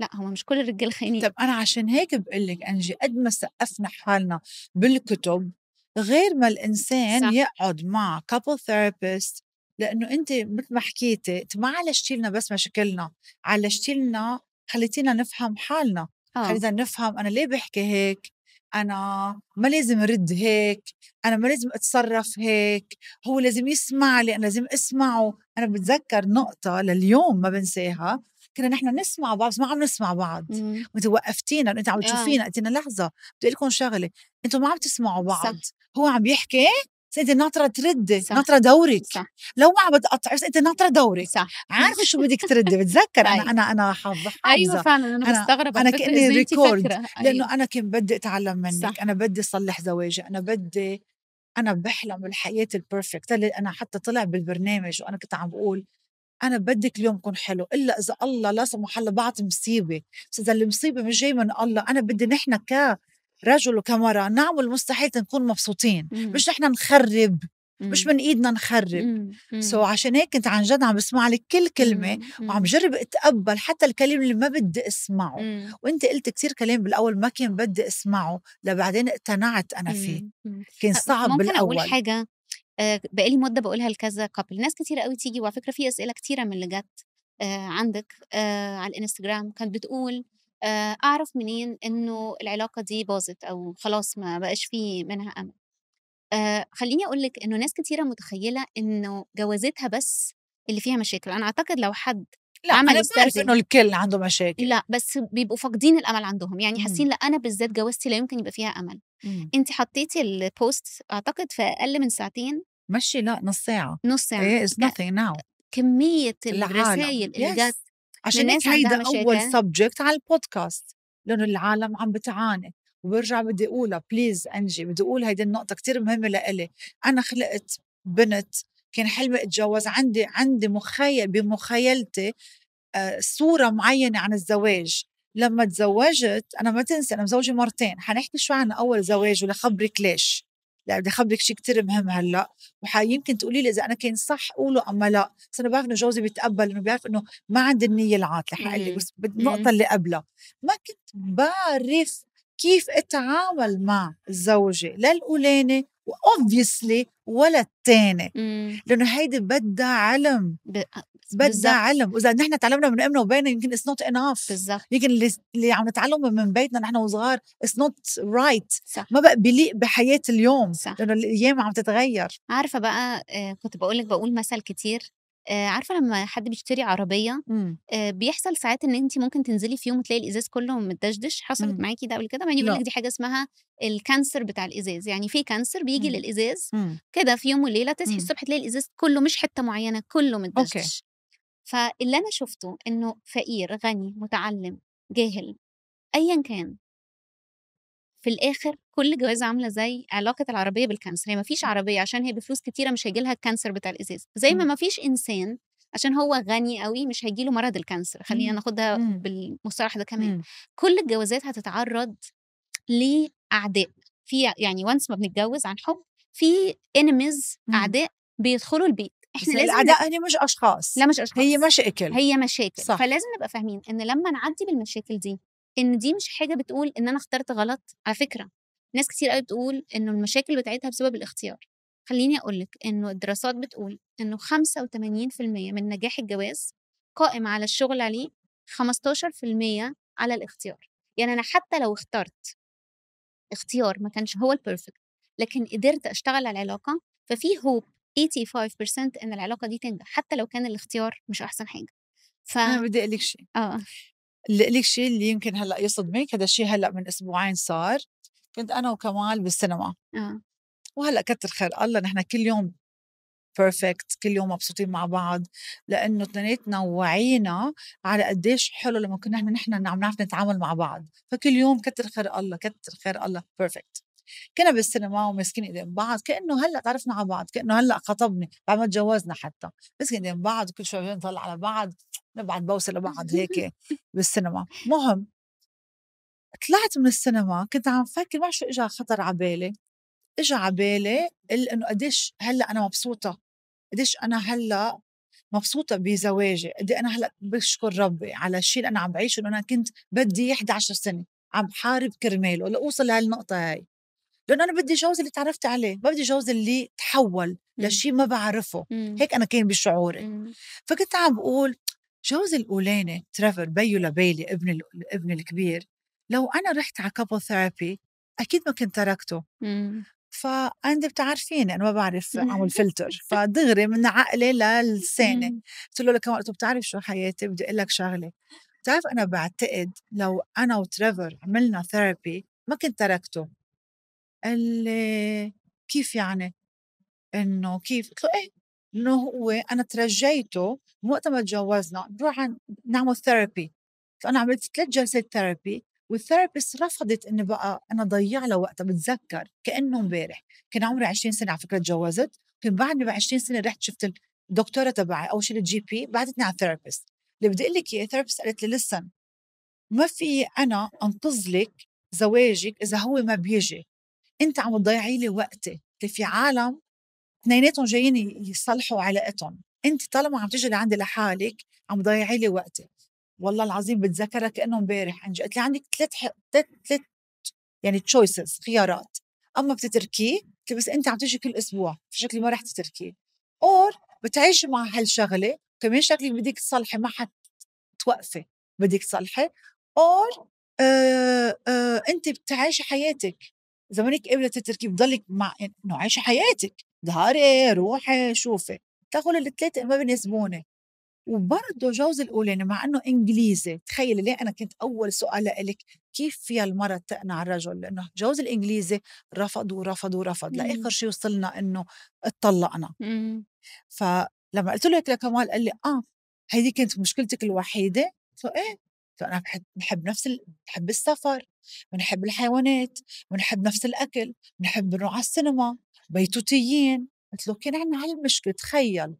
لا هو مش كل الرجال خاينين طب انا عشان هيك بقول لك انجي يعني قد ما سقفنا حالنا بالكتب غير ما الانسان صح. يقعد مع كابل ثيرابيست لانه انت مثل ما حكيتي انت ما عالجتي لنا بس مشاكلنا عالجتي لنا خليتينا نفهم حالنا آه. خلينا نفهم انا ليه بحكي هيك انا ما لازم ارد هيك انا ما لازم اتصرف هيك هو لازم يسمع لي انا لازم اسمعه انا بتذكر نقطه لليوم ما بنساها كنا نحن نسمع بعض بس ما عم نسمع بعض وانت وقفتينا انت عم آه. تشوفينا قلت لنا لحظه بدي لكم شغله انتم ما عم تسمعوا بعض صح. هو عم يحكي بس انت ناطره تردي ناطره دورك صح. لو ما اقطع بس انت ناطره دورك صح عارفه شو بدك تردي بتذكر انا طيب. انا انا حافظه ايوه فعلا انا مستغربه انا كاني ريكورد لانه أيوة. انا كنت بدي اتعلم منك صح. انا بدي اصلح زواجي انا بدي انا بحلم بالحياه البرفكت اللي انا حتى طلع بالبرنامج وانا كنت عم بقول انا بدك اليوم يكون حلو الا اذا الله لا سمح الله بعت مصيبه بس اذا المصيبه مش جاي من الله انا بدي نحن ك رجل وكمرأة نعمل مستحيل نكون مبسوطين مم. مش نحن نخرب مم. مش من ايدنا نخرب سو so عشان هيك كنت عن جد عم بسمع لك كل كلمه مم. وعم جرب اتقبل حتى الكلام اللي ما بدي اسمعه مم. وانت قلت كثير كلام بالاول ما كان بدي اسمعه لبعدين اقتنعت انا فيه كان صعب ممكن بالاول اقول حاجه آه، بقالي مده بقولها لكذا قبل ناس كثيره قوي تيجي وعلى فكره في اسئله كثيره من اللي جت آه، عندك آه، على الانستجرام كانت بتقول آه، أعرف منين إنه العلاقة دي باظت أو خلاص ما بقاش في منها أمل آه خليني أقول لك إنه ناس كتيرة متخيلة إنه جوازتها بس اللي فيها مشاكل أنا أعتقد لو حد لا عمل انا بعرف انه الكل عنده مشاكل لا بس بيبقوا فاقدين الامل عندهم يعني إمم. حاسين لا انا بالذات جوازتي لا يمكن يبقى فيها امل إمم. انت حطيتي البوست اعتقد في اقل من ساعتين مشي لا نص ساعه نص ساعه nothing now كميه الرسائل اللي جت عشان هيك هيدا اول سبجكت على البودكاست لانه العالم عم بتعاني وبرجع بدي اقولها بليز انجي بدي اقول هيدي النقطه كتير مهمه لإلي انا خلقت بنت كان حلمي اتجوز عندي عندي مخيل بمخيلتي آه، صورة معينة عن الزواج لما تزوجت أنا ما تنسى أنا مزوجة مرتين حنحكي شو عن أول زواج ولخبرك ليش لا يعني بدي اخبرك شيء كثير مهم هلا ويمكن تقولي لي اذا انا كان صح قوله اما لا بس انا بعرف انه جوزي بيتقبل انه بيعرف انه ما عندي النيه العاطله حقلي إمم، بس بالنقطه إمم. اللي قبلها ما كنت بعرف كيف اتعامل مع الزوجه لا الاولاني واوبفيسلي ولا الثاني إمم. لانه هيدي بدها علم بدنا علم واذا نحن تعلمنا من امنا وبينا يمكن اتس نوت انف بالظبط يمكن اللي عم نتعلمه من بيتنا نحن وصغار اتس نوت رايت صح ما بقى بليق بحياه اليوم صح لانه الايام عم تتغير عارفه بقى آه، كنت بقول لك بقول مثل كتير آه، عارفه لما حد بيشتري عربيه مم. آه، بيحصل ساعات ان انت ممكن تنزلي في يوم وتلاقي الازاز كله متدشدش حصلت امم. معاكي ده قبل كده ما يقول لك دي حاجه اسمها الكانسر بتاع الازاز يعني في كانسر بيجي مم. للازاز امم. كده في يوم وليله تصحي امم. الصبح تلاقي الازاز كله مش حته معينه كله متدشدش فاللي انا شفته انه فقير غني متعلم جاهل ايا كان في الاخر كل جوازه عامله زي علاقه العربيه بالكانسر هي ما فيش عربيه عشان هي بفلوس كتيره مش هيجي لها الكانسر بتاع الازاز زي ما ما إمم. فيش انسان عشان هو غني قوي مش هيجي له مرض الكانسر خلينا إمم، ناخدها إمم. بالمصطلح ده كمان كل الجوازات هتتعرض لاعداء في يعني وانس ما بنتجوز عن حب في انميز اعداء بيدخلوا البيت احنا لازم الاعداء هن مش اشخاص لا مش اشخاص هي مشاكل هي مشاكل صح. فلازم نبقى فاهمين ان لما نعدي بالمشاكل دي ان دي مش حاجه بتقول ان انا اخترت غلط على فكره ناس كتير قوي بتقول انه المشاكل بتاعتها بسبب الاختيار خليني اقول لك انه الدراسات بتقول انه 85% من نجاح الجواز قائم على الشغل عليه 15% على الاختيار يعني انا حتى لو اخترت اختيار ما كانش هو البرفكت لكن قدرت اشتغل على العلاقه ففي هوب 85% ان العلاقه دي تنجح حتى لو كان الاختيار مش احسن حاجه ف انا بدي اقول لك شيء اه اللي لك شيء اللي يمكن هلا يصدمك هذا الشيء هلا من اسبوعين صار كنت انا وكمال بالسينما اه وهلا كتر خير الله نحن كل يوم بيرفكت كل يوم مبسوطين مع بعض لانه اثنيناتنا وعينا على قديش حلو لما كنا نحن نحن عم نعرف نتعامل مع بعض فكل يوم كتر خير الله كتر خير الله بيرفكت كنا بالسينما وماسكين ايدين بعض كانه هلا تعرفنا على بعض كانه هلا خطبني بعد ما تجوزنا حتى ماسكين ايدين بعض وكل شوي نطلع على بعض نبعت بوسه لبعض هيك بالسينما مهم طلعت من السينما كنت عم فكر ما شو اجى خطر على بالي اجى على بالي انه قديش هلا انا مبسوطه قديش انا هلا مبسوطة بزواجي قد إيه أنا هلأ بشكر ربي على الشيء اللي أنا عم بعيشه أنه أنا كنت بدي 11 سنة عم بحارب كرماله لأوصل لهالنقطة هاي لانه انا بدي جوز اللي تعرفت عليه ما بدي جوز اللي تحول إمم. لشيء ما بعرفه مم. هيك انا كان بشعوري إمم. فكنت عم بقول جوز الاولاني ترافر بيو لبيلي ابن الابن الكبير لو انا رحت على كابل ثيرابي اكيد ما كنت تركته إمم. فانت بتعرفيني انا ما بعرف اعمل فلتر فدغري من عقلي للساني قلت له لك قلت له بتعرف شو حياتي بدي اقول لك شغله بتعرف انا بعتقد لو انا وتريفر عملنا ثيرابي ما كنت تركته قال لي كيف يعني انه كيف قلت له ايه انه هو انا ترجيته وقت ما تجوزنا نروح نعمل ثيرابي فانا عملت ثلاث جلسات ثيرابي والثيرابيست رفضت اني بقى انا ضيع لها وقتها بتذكر كانه امبارح كان عمري 20 سنه على فكره تجوزت كان بعدني ب 20 سنه رحت شفت الدكتوره تبعي اول شيء الجي بي بعدتني على الثيرابيست اللي بدي اقول لك اياه الثيرابيست قالت لي لسن ما في انا انقذ لك زواجك اذا هو ما بيجي انت عم تضيعي لي وقتي في عالم اثنيناتهم جايين يصلحوا علاقتهم انت طالما عم تجي لعندي لحالك عم تضيعي لي وقتي والله العظيم بتذكرها كانه امبارح عن قلت لي عندك ثلاث ثلاث يعني تشويسز خيارات اما بتتركيه بس انت عم تجي كل اسبوع شكلي ما رح تتركيه اور بتعيشي مع هالشغله كمان شكلك بدك تصلحي ما حتوقفي بدك تصلحي اور آه آه انت بتعيشي حياتك زمانك قبلت التركيب بضلك مع انه عايشه حياتك ظهري روحي شوفي تاخذ الثلاثه ما بيناسبوني وبرضه جوز الاولاني يعني مع انه انجليزي تخيلي ليه انا كنت اول سؤال لك كيف فيها المراه تقنع الرجل لانه جوز الانجليزي رفض ورفض ورفض لاخر شيء وصلنا انه اتطلقنا فلما قلت له هيك لكمال قال لي اه هيدي كانت مشكلتك الوحيده قلت له ايه فأنا بحب, نفس ال... بحب السفر بنحب الحيوانات بنحب نفس الأكل بنحب نروح على السينما بيتوتيين قلت له كان عندنا هالمشكلة تخيل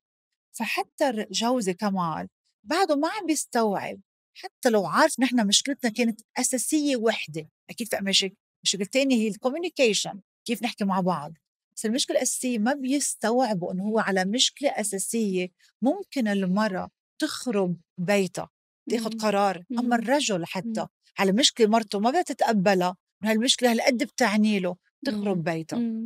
فحتى جوزي كمال بعده ما عم بيستوعب حتى لو عارف نحن مشكلتنا كانت أساسية وحدة أكيد في مشكلة المشكلة هي الكوميونيكيشن كيف نحكي مع بعض بس المشكلة الأساسية ما بيستوعبوا أنه هو على مشكلة أساسية ممكن المرأة تخرب بيتها تاخذ إمم، قرار اما إمم، الرجل حتى إمم. على مشكله مرته ما بدها تتقبلها وهالمشكله هالقد بتعني له تخرب بيته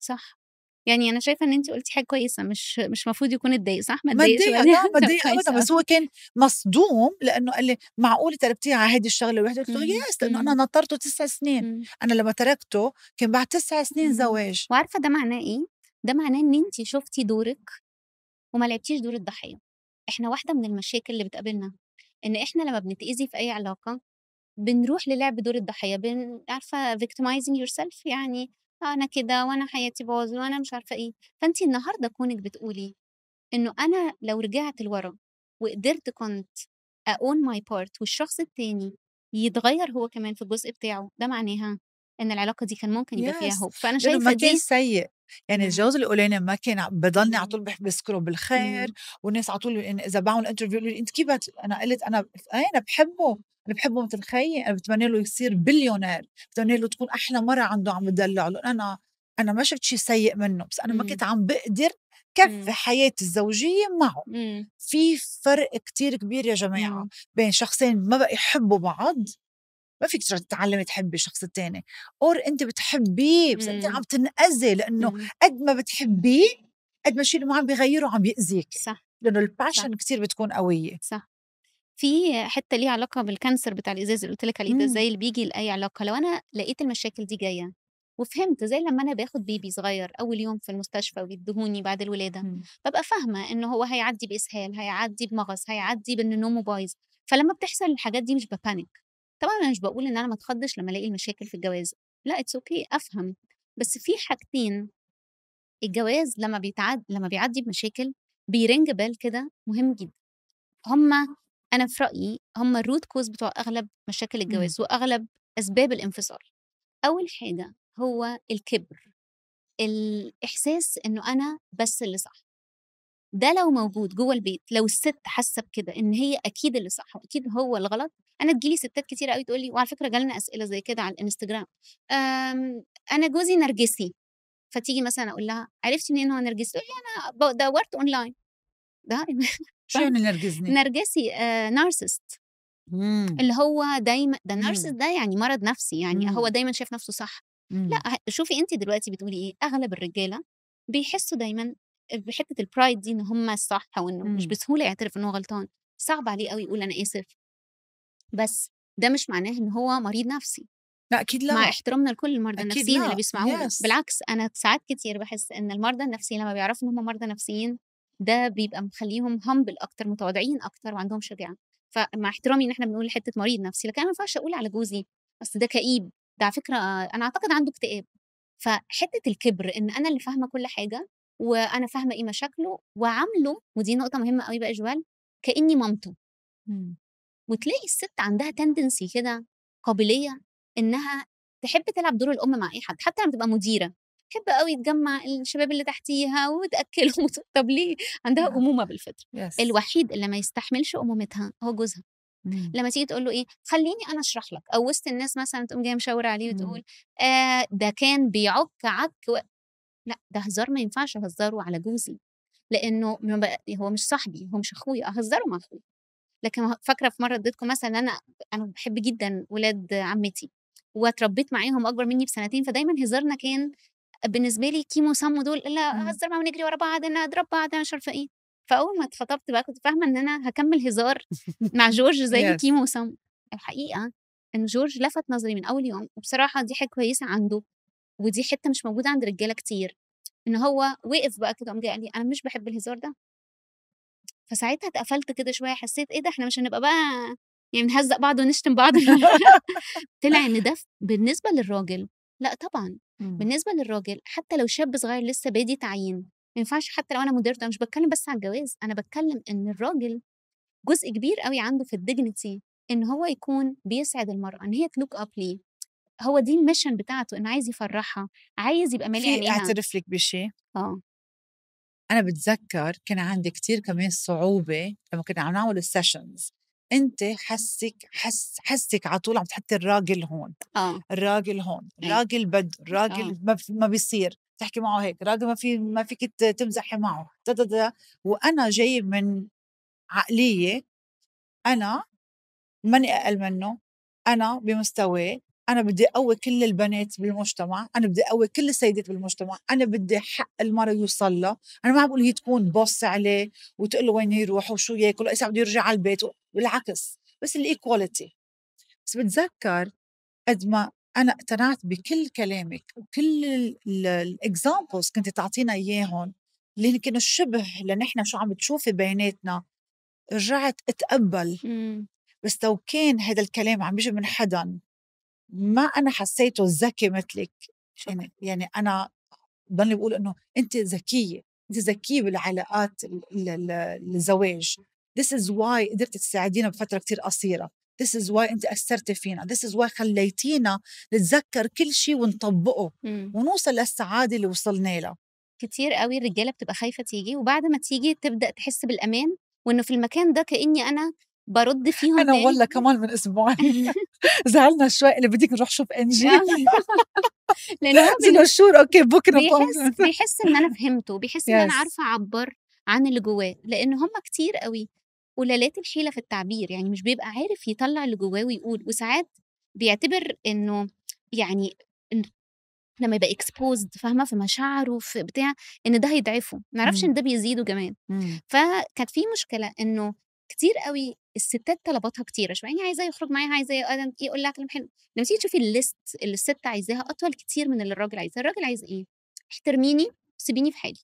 صح يعني انا شايفه ان انت قلتي حاجه كويسه مش مش المفروض يكون اتضايق صح ما اتضايقش يعني لا ما اتضايق ابدا بس هو كان مصدوم لانه قال لي معقوله تركتيه على هذه الشغله الواحده قلت له يس لانه انا نطرته تسع سنين انا لما تركته كان بعد تسع سنين زواج وعارفه ده معناه ايه ده معناه ان انت شفتي دورك وما لعبتيش دور الضحيه احنا واحده من المشاكل اللي بتقابلنا ان احنا لما بنتاذي في اي علاقه بنروح للعب دور الضحيه بن عارفه victimizing yourself يعني انا كده وانا حياتي باظ وانا مش عارفه ايه فانت النهارده كونك بتقولي انه انا لو رجعت لورا وقدرت كنت اون ماي بارت والشخص التاني يتغير هو كمان في الجزء بتاعه ده معناها ان العلاقه دي كان ممكن يبقى فيها هوب فانا شايفه دي سيء يعني الجواز الاولاني ما كان بضلني على طول بذكره بالخير والناس على طول اذا بعمل انترفيو يقولوا لي انت كيف انا قلت انا آه، انا بحبه انا بحبه مثل خيي انا بتمنى له يصير بليونير بتمنى له تكون احلى مره عنده عم بدلع له انا انا ما شفت شيء سيء منه بس انا ما كنت عم بقدر كفي حياتي الزوجية معه مم. في فرق كتير كبير يا جماعة مم. بين شخصين ما بقى يحبوا بعض ما فيك تتعلمي تحبي الشخص الثاني اور انت بتحبيه بس انت عم تنأذي لانه قد ما بتحبيه قد ما الشيء اللي عم بيغيره عم بيأذيك صح لانه الباشن كثير بتكون قويه صح في حته ليها علاقه بالكانسر بتاع الازاز اللي قلت لك عليه ده زي اللي بيجي لاي علاقه لو انا لقيت المشاكل دي جايه وفهمت زي لما انا باخد بيبي صغير اول يوم في المستشفى وبيدهوني بعد الولاده مم. ببقى فاهمه ان هو هيعدي باسهال هيعدي بمغص هيعدي بان نومه بايظ فلما بتحصل الحاجات دي مش ببانيك طبعا انا مش بقول ان انا ما اتخضش لما الاقي المشاكل في الجواز لا اتس اوكي okay. افهم بس في حاجتين الجواز لما بيتعد لما بيعدي بمشاكل بيرنج بال كده مهم جدا هما انا في رايي هما الروت كوز بتوع اغلب مشاكل إمم. الجواز واغلب اسباب الانفصال اول حاجه هو الكبر الاحساس انه انا بس اللي صح ده لو موجود جوه البيت لو الست حاسه بكده ان هي اكيد اللي صح واكيد هو الغلط انا تجيلي ستات كتير قوي تقولي وعلى فكره جالنا اسئله زي كده على الانستجرام آمم، انا جوزي نرجسي فتيجي مثلا اقول لها عرفتي منين هو نرجسي تقول لي انا دورت اونلاين ده شو يعني نرجسي نرجسي آه نارسست إمم. اللي هو دايما ده نارسست إمم. ده يعني مرض نفسي يعني مم. هو دايما شايف نفسه صح مم. لا شوفي انت دلوقتي بتقولي ايه اغلب الرجاله بيحسوا دايما بحته البرايد دي ان هم الصح وانه مش بسهوله يعترف ان هو غلطان صعب عليه قوي يقول انا اسف بس ده مش معناه ان هو مريض نفسي لا اكيد لا مع احترامنا لكل المرضى النفسيين اللي بيسمعونا yes. بالعكس انا ساعات كتير بحس ان المرضى النفسيين لما بيعرفوا ان هم مرضى نفسيين ده بيبقى مخليهم همبل اكتر متواضعين اكتر وعندهم شجاعه فمع احترامي ان احنا بنقول حته مريض نفسي لكن انا ما ينفعش اقول على جوزي اصل ده كئيب ده على فكره انا اعتقد عنده اكتئاب فحته الكبر ان انا اللي فاهمه كل حاجه وانا فاهمه ايه مشاكله وعامله ودي نقطه مهمه قوي بقى جوال كاني مامته إمم. وتلاقي الست عندها تندنسي كده قابليه انها تحب تلعب دور الام مع اي حد حتى لما تبقى مديره تحب قوي تجمع الشباب اللي تحتيها وتاكلهم طب ليه عندها امومه نعم. بالفطره yes. الوحيد اللي ما يستحملش امومتها هو جوزها مم. لما تيجي تقول له ايه خليني انا اشرح لك او وسط الناس مثلا تقوم جايه مشاوره عليه وتقول آه ده كان بيعك عك و... لا ده هزار ما ينفعش اهزره على جوزي لانه هو مش صاحبي هو مش اخويا اهزره مع اخويا لكن فاكره في مره اديتكم مثلا انا انا بحب جدا ولاد عمتي واتربيت معاهم اكبر مني بسنتين فدايما هزارنا كان بالنسبه لي كيمو سم دول لا إمم. هزر معاهم نجري ورا بعض انا اضرب بعض انا مش عارفه ايه فاول ما اتخطبت بقى كنت فاهمه ان انا هكمل هزار مع جورج زي كيمو سم الحقيقه ان جورج لفت نظري من اول يوم وبصراحه دي حاجه كويسه عنده ودي حته مش موجوده عند رجاله كتير ان هو وقف بقى كده قام جاي قال لي انا مش بحب الهزار ده فساعتها اتقفلت كده شويه حسيت ايه ده احنا مش هنبقى بقى يعني نهزق بعض ونشتم بعض طلع ان ده بالنسبه للراجل لا طبعا إمم. بالنسبه للراجل حتى لو شاب صغير لسه بادي تعيين ما ينفعش حتى لو انا مديرته انا مش بتكلم بس على الجواز انا بتكلم ان الراجل جزء كبير قوي عنده في الدجنتي ان هو يكون بيسعد المراه ان هي تلوك اب ليه هو دي الميشن بتاعته انه عايز يفرحها عايز يبقى مالي عينيها اعترف لك بشيء اه انا بتذكر كان عندي كتير كمان صعوبه لما كنا عم نعمل السيشنز انت حسك حس حسك على طول عم تحطي الراجل هون آه. الراجل هون إيه. الراجل بد الراجل آه. ما, ما بيصير تحكي معه هيك الراجل ما في ما فيك تمزحي معه دا دا دا. وانا جاي من عقليه انا ماني اقل منه انا بمستواه انا بدي اقوي كل البنات بالمجتمع انا بدي اقوي كل السيدات بالمجتمع انا بدي حق المرأة يوصل له انا ما عم بقول هي تكون بص عليه وتقول له وين يروح وشو ياكل اذا بده يرجع على البيت بالعكس بس الايكواليتي بس بتذكر قد ما انا اقتنعت بكل كلامك وكل الاكزامبلز كنت تعطينا اياهم اللي كانوا شبه لنحن شو عم بتشوفي بيناتنا رجعت اتقبل مم. بس لو كان هذا الكلام عم بيجي من حدا ما انا حسيته ذكي مثلك يعني, يعني انا ضلني بقول انه انت ذكيه انت ذكيه بالعلاقات الزواج this is why قدرت تساعدينا بفتره كتير قصيره this is why انت اثرتي فينا this is why خليتينا نتذكر كل شيء ونطبقه مم. ونوصل للسعاده اللي وصلنا لها كتير قوي الرجاله بتبقى خايفه تيجي وبعد ما تيجي تبدا تحس بالامان وانه في المكان ده كاني انا برد فيهم انا والله كمان من اسبوعين زعلنا شوي اللي بدك نروح شوف انجي آه. لانه بال... اوكي بكره بيحس بيحس ان انا فهمته بيحس ان انا عارفه اعبر عن اللي جواه لان هم كتير قوي قلالات الحيله في التعبير يعني مش بيبقى عارف يطلع اللي جواه ويقول وساعات بيعتبر انه يعني لما يبقى اكسبوزد فاهمه في مشاعره في بتاع ان ده هيضعفه ما نعرفش إمم. ان ده بيزيده كمان إمم. فكانت في مشكله انه كتير قوي الستات طلباتها كتير اشمعنى عايزاه يخرج معايا عايزاه إيه، يقول لك كلام حلو لما تيجي تشوفي الليست اللي الست عايزاها اطول كتير من اللي الراجل عايزها الراجل عايز ايه احترميني سيبيني في حالي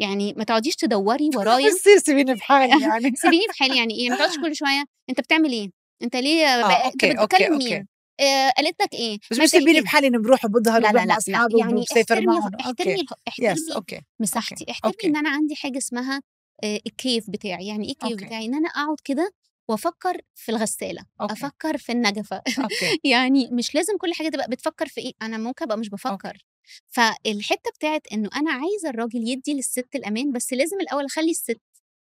يعني ما تقعديش تدوري ورايا سيبيني في حالي يعني سيبيني في حالي يعني ايه ما تقعدش كل شويه انت بتعمل ايه انت ليه آه، اوكي انت أوكي، مين أوكي. آه، لك ايه بس مش سيبيني إيه؟ في حالي نروح بظهر لا لا لا يعني وبسافر احترمي معهم احترمي اوكي يس احترمي مساحتي احترمي ان انا عندي حاجه اسمها الكيف بتاعي يعني ايه الكيف بتاعي ان انا اقعد كده وافكر في الغساله أوكي. افكر في النجفه أوكي. يعني مش لازم كل حاجه تبقى بتفكر في ايه انا ممكن ابقى مش بفكر أوكي. فالحته بتاعت انه انا عايزه الراجل يدي للست الامان بس لازم الاول اخلي الست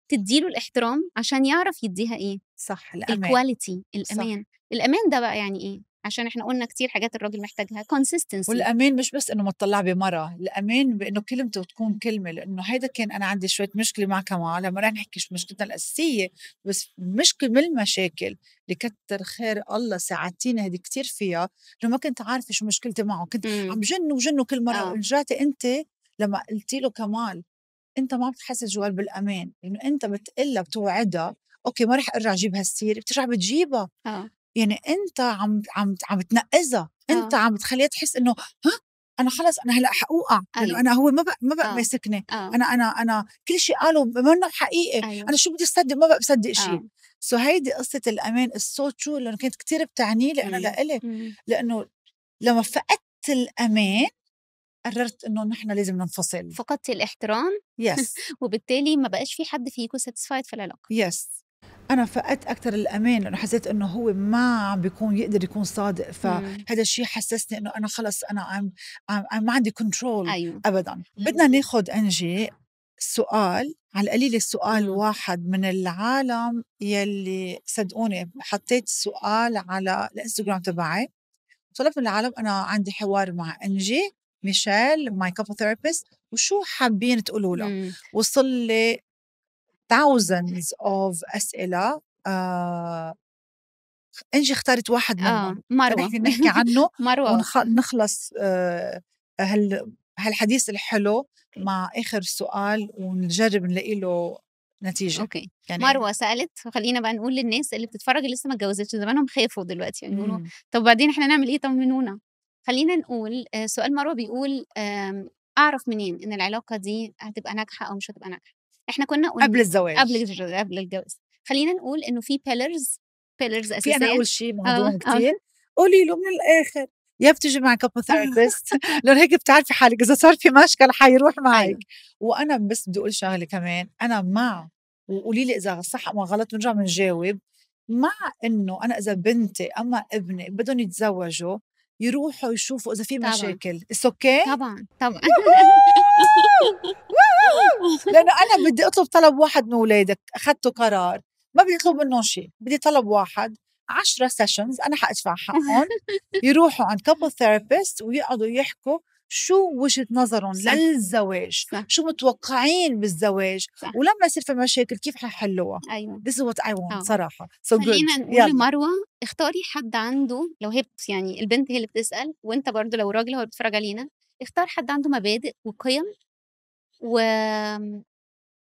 تديله الاحترام عشان يعرف يديها ايه صح الامان الكواليتي الامان صح. الامان ده بقى يعني ايه عشان احنا قلنا كتير حاجات الراجل محتاجها كونسيستنسي والامان مش بس انه تطلع بمره الامان بانه كلمته تكون كلمه لانه هيدا كان انا عندي شويه مشكله مع كمال لما رح نحكي مشكلتنا الاساسيه بس مشكله من المشاكل لكتر خير الله ساعدتيني هذه كتير فيها لو ما كنت عارفه شو مشكلتي معه كنت مم. عم جن وجن كل مره آه. رجعتي انت لما قلتي له كمال انت ما بتحس جوال بالامان لانه انت بتقلها بتوعدها اوكي ما رح ارجع اجيب هالسيره بترجع بتجيبها آه. يعني انت عم عم عم تنقذها انت آه. عم تخليها تحس انه ها انا خلص انا هلا حقوقع يعني أيوة. انا هو ما بقى ما بقى آه. ماسكني آه. انا انا انا كل شيء قالوا منه حقيقي أيوة. انا شو بدي اصدق ما بقى بصدق شيء آه. سو هيدي قصه الامان الصوت شو لانه كانت كثير بتعني لي انا إيه. لإلي إمم. لانه لما فقدت الامان قررت انه نحن لازم ننفصل فقدت الاحترام يس yes. وبالتالي ما بقاش في حد فيكم ساتيسفايد في العلاقه يس yes. انا فقدت اكثر الامان لانه حسيت انه هو ما عم بيكون يقدر يكون صادق فهذا الشيء حسسني انه انا خلص انا عم عم ما عندي كنترول أيوه. ابدا بدنا ناخذ انجي سؤال على القليل السؤال واحد من العالم يلي صدقوني حطيت سؤال على الانستغرام تبعي طلبت من العالم انا عندي حوار مع انجي ميشيل ماي كابل ثيرابيست وشو حابين تقولوا له وصل لي thousands of اسئله آه انجي اختارت واحد منهم آه. مروه نحن نحكي عنه مروه ونخلص آه هال هالحديث الحلو مع اخر سؤال ونجرب نلاقي له نتيجة أوكي يعني مروة سألت خلينا بقى نقول للناس اللي بتتفرج اللي لسه ما اتجوزتش زمانهم خافوا دلوقتي يعني يقولوا طب بعدين احنا نعمل ايه طمنونا خلينا نقول آه، سؤال مروة بيقول أعرف منين إن العلاقة دي هتبقى ناجحة أو مش هتبقى ناجحة احنا كنا قلنا قبل الزواج قبل الزواج قبل الجواز خلينا نقول انه في بيلرز بيلرز اساسيه في انا اقول شيء آه، موضوع آه. كتير قولي له من الاخر يا بتيجي مع كابو ثيرابيست لو هيك بتعرفي حالك اذا صار في مشكل حيروح معك أيوه. وانا بس بدي اقول شغله كمان انا مع وقولي لي اذا صح او غلط بنرجع بنجاوب مع انه انا اذا بنتي اما ابني بدهم يتزوجوا يروحوا يشوفوا اذا في مشاكل اتس اوكي طبعا طبعا لانه انا بدي اطلب طلب واحد من اولادك اخذته قرار ما بدي اطلب منهم شيء بدي طلب واحد 10 سيشنز انا حادفع حقهم يروحوا عند كابل ثيرابيست ويقعدوا يحكوا شو وجهه نظرهم صح. للزواج صح. شو متوقعين بالزواج صح. ولما يصير في مشاكل كيف حيحلوها ايوه This is what I want أوه. صراحه so خلينا نقول يلا. مروه اختاري حد عنده لو هي يعني البنت هي اللي بتسال وانت برضو لو راجل هو بيتفرج علينا اختار حد عنده مبادئ وقيم و...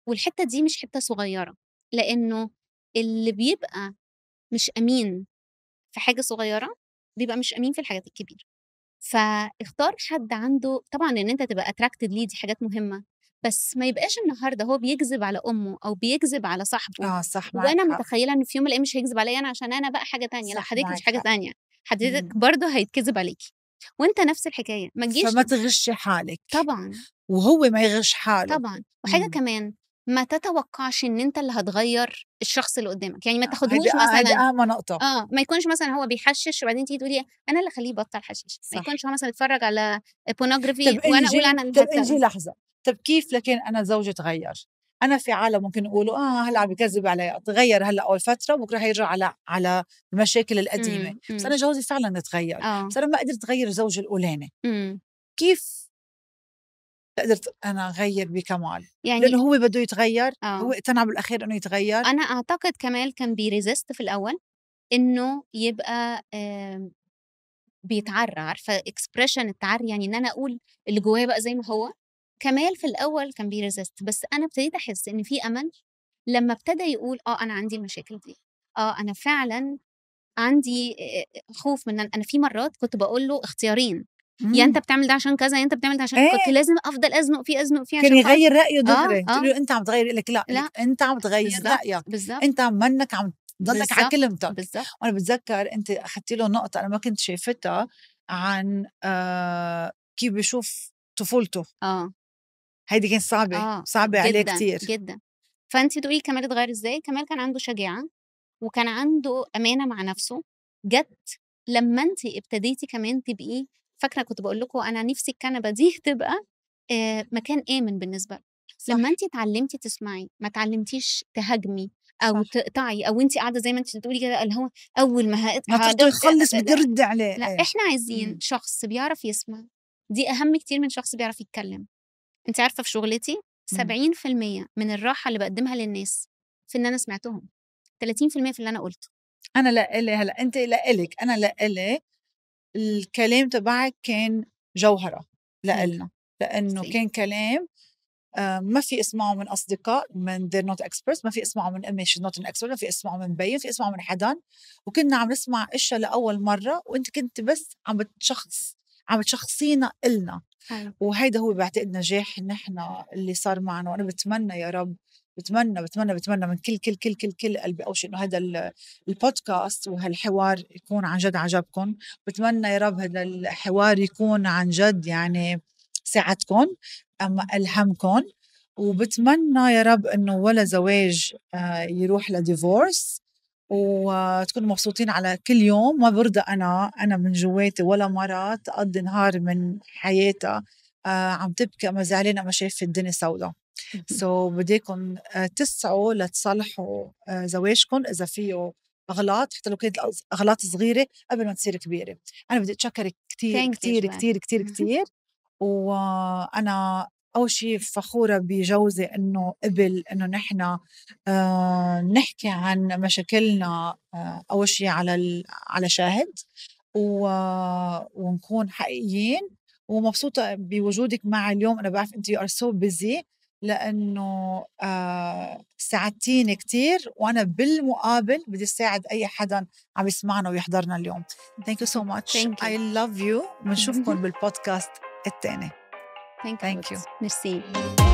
والحتة دي مش حتة صغيرة لأنه اللي بيبقى مش أمين في حاجة صغيرة بيبقى مش أمين في الحاجات الكبيرة فاختار حد عنده طبعا ان انت تبقى اتراكتد ليه دي حاجات مهمه بس ما يبقاش النهارده هو بيكذب على امه او بيكذب على صاحبه اه صح وانا متخيله ان في يوم من الايام مش هيكذب عليا انا عشان انا بقى حاجه تانية لا حضرتك مش حاجه تانية حضرتك إمم. برضه هيتكذب عليكي وانت نفس الحكايه ما تجيش فما تغشي حالك طبعا وهو ما يغش حاله طبعا وحاجه مم. كمان ما تتوقعش ان انت اللي هتغير الشخص اللي قدامك يعني ما آه، تاخدهوش آه، مثلا اهم نقطه اه ما يكونش مثلا هو بيحشش وبعدين تيجي تقولي انا اللي اخليه يبطل حشيش ما يكونش هو مثلا بيتفرج على بونوجرافي وانا اقول انا طب انجي لحظه طب كيف لكن انا زوجي تغير انا في عالم ممكن يقولوا اه هلا عم يكذب علي تغير هلا اول فتره بكره هيرجع على على المشاكل القديمه مم. بس إمم. انا جوزي فعلا تغير بس آه. انا ما قدرت اغير زوجي الاولاني إمم. كيف قدرت انا اغير بكمال يعني لانه هو بده يتغير آه. هو اقتنع بالاخير انه يتغير انا اعتقد كمال كان بيريزست في الاول انه يبقى بيتعرى عارفه اكسبريشن التعري يعني ان انا اقول اللي جوايا بقى زي ما هو كمال في الاول كان بيريزست بس انا ابتديت احس ان في امل لما ابتدى يقول اه انا عندي المشاكل دي اه انا فعلا عندي خوف من انا في مرات كنت بقول له اختيارين يا انت بتعمل ده عشان كذا يا انت بتعمل ده عشان ايه؟ كنت لازم افضل ازنق فيه ازنق فيه عشان كان يغير رايه آه، دغري آه آه. تقول له انت عم تغير لك لا, لا. انت عم تغير رايك بالظبط انت منك عم تضلك على كلمتك بالظبط وانا بتذكر انت اخذتي له نقطه انا ما كنت شايفتها عن آه كيف بشوف طفولته اه هيدي كانت صعبه آه. صعبه عليه كثير جدا فانت تقولي كمال اتغير ازاي كمال كان عنده شجاعه وكان عنده امانه مع نفسه جت لما انت ابتديتي كمان تبقي فاكره كنت بقول لكم انا نفسي الكنبه دي تبقى آه، مكان امن بالنسبه لك لما انت اتعلمتي تسمعي ما اتعلمتيش تهاجمي او صح. تقطعي او انت قاعده زي ما انت بتقولي كده اللي هو اول ما يخلص بترد عليه لا ايه. احنا عايزين مم. شخص بيعرف يسمع دي اهم كتير من شخص بيعرف يتكلم انت عارفه في شغلتي 70% امم. من الراحه اللي بقدمها للناس في ان انا سمعتهم 30% في اللي انا قلته انا لا الي هلا انت لا الك انا لا الي الكلام تبعك كان جوهره لإلنا لانه كان كلام آه، ما في اسمعه من اصدقاء من they're not experts ما في اسمعه من امي she's not an expert ما في اسمعه من بي ما في اسمعه من حدا وكنا عم نسمع اشياء لاول مره وانت كنت بس عم بتشخص عم تشخصينا النا وهيدا هو بعتقد نجاح نحن اللي صار معنا وانا بتمنى يا رب بتمنى بتمنى بتمنى من كل كل كل كل كل قلبي اول شيء انه هذا البودكاست وهالحوار يكون عن جد عجبكم بتمنى يا رب هذا الحوار يكون عن جد يعني ساعدكم اما الهمكم وبتمنى يا رب انه ولا زواج آه، يروح لديفورس وتكونوا مبسوطين على كل يوم ما برضى انا انا من جواتي ولا مره تقضي نهار من حياتها آه، عم تبكي اما زعلانه ما شايفه الدنيا سوداء سو so بديكم آه، تسعوا لتصلحوا آه، زواجكم اذا فيه اغلاط حتى لو كانت اغلاط صغيره قبل ما تصير كبيره انا بدي اتشكرك كثير كثير كثير كثير كثير وانا اول شيء فخوره بجوزي انه قبل انه نحن آه، نحكي عن مشاكلنا اول شيء على على شاهد ونكون حقيقيين ومبسوطه بوجودك معي اليوم انا بعرف انت يو ار سو بيزي لأنه آه ساعدتيني كثير وأنا بالمقابل بدي أساعد أي حدا عم يسمعنا ويحضرنا اليوم ثانك يو سو ماتش اي لاف يو بنشوفكم بالبودكاست الثاني ثانك يو ميرسي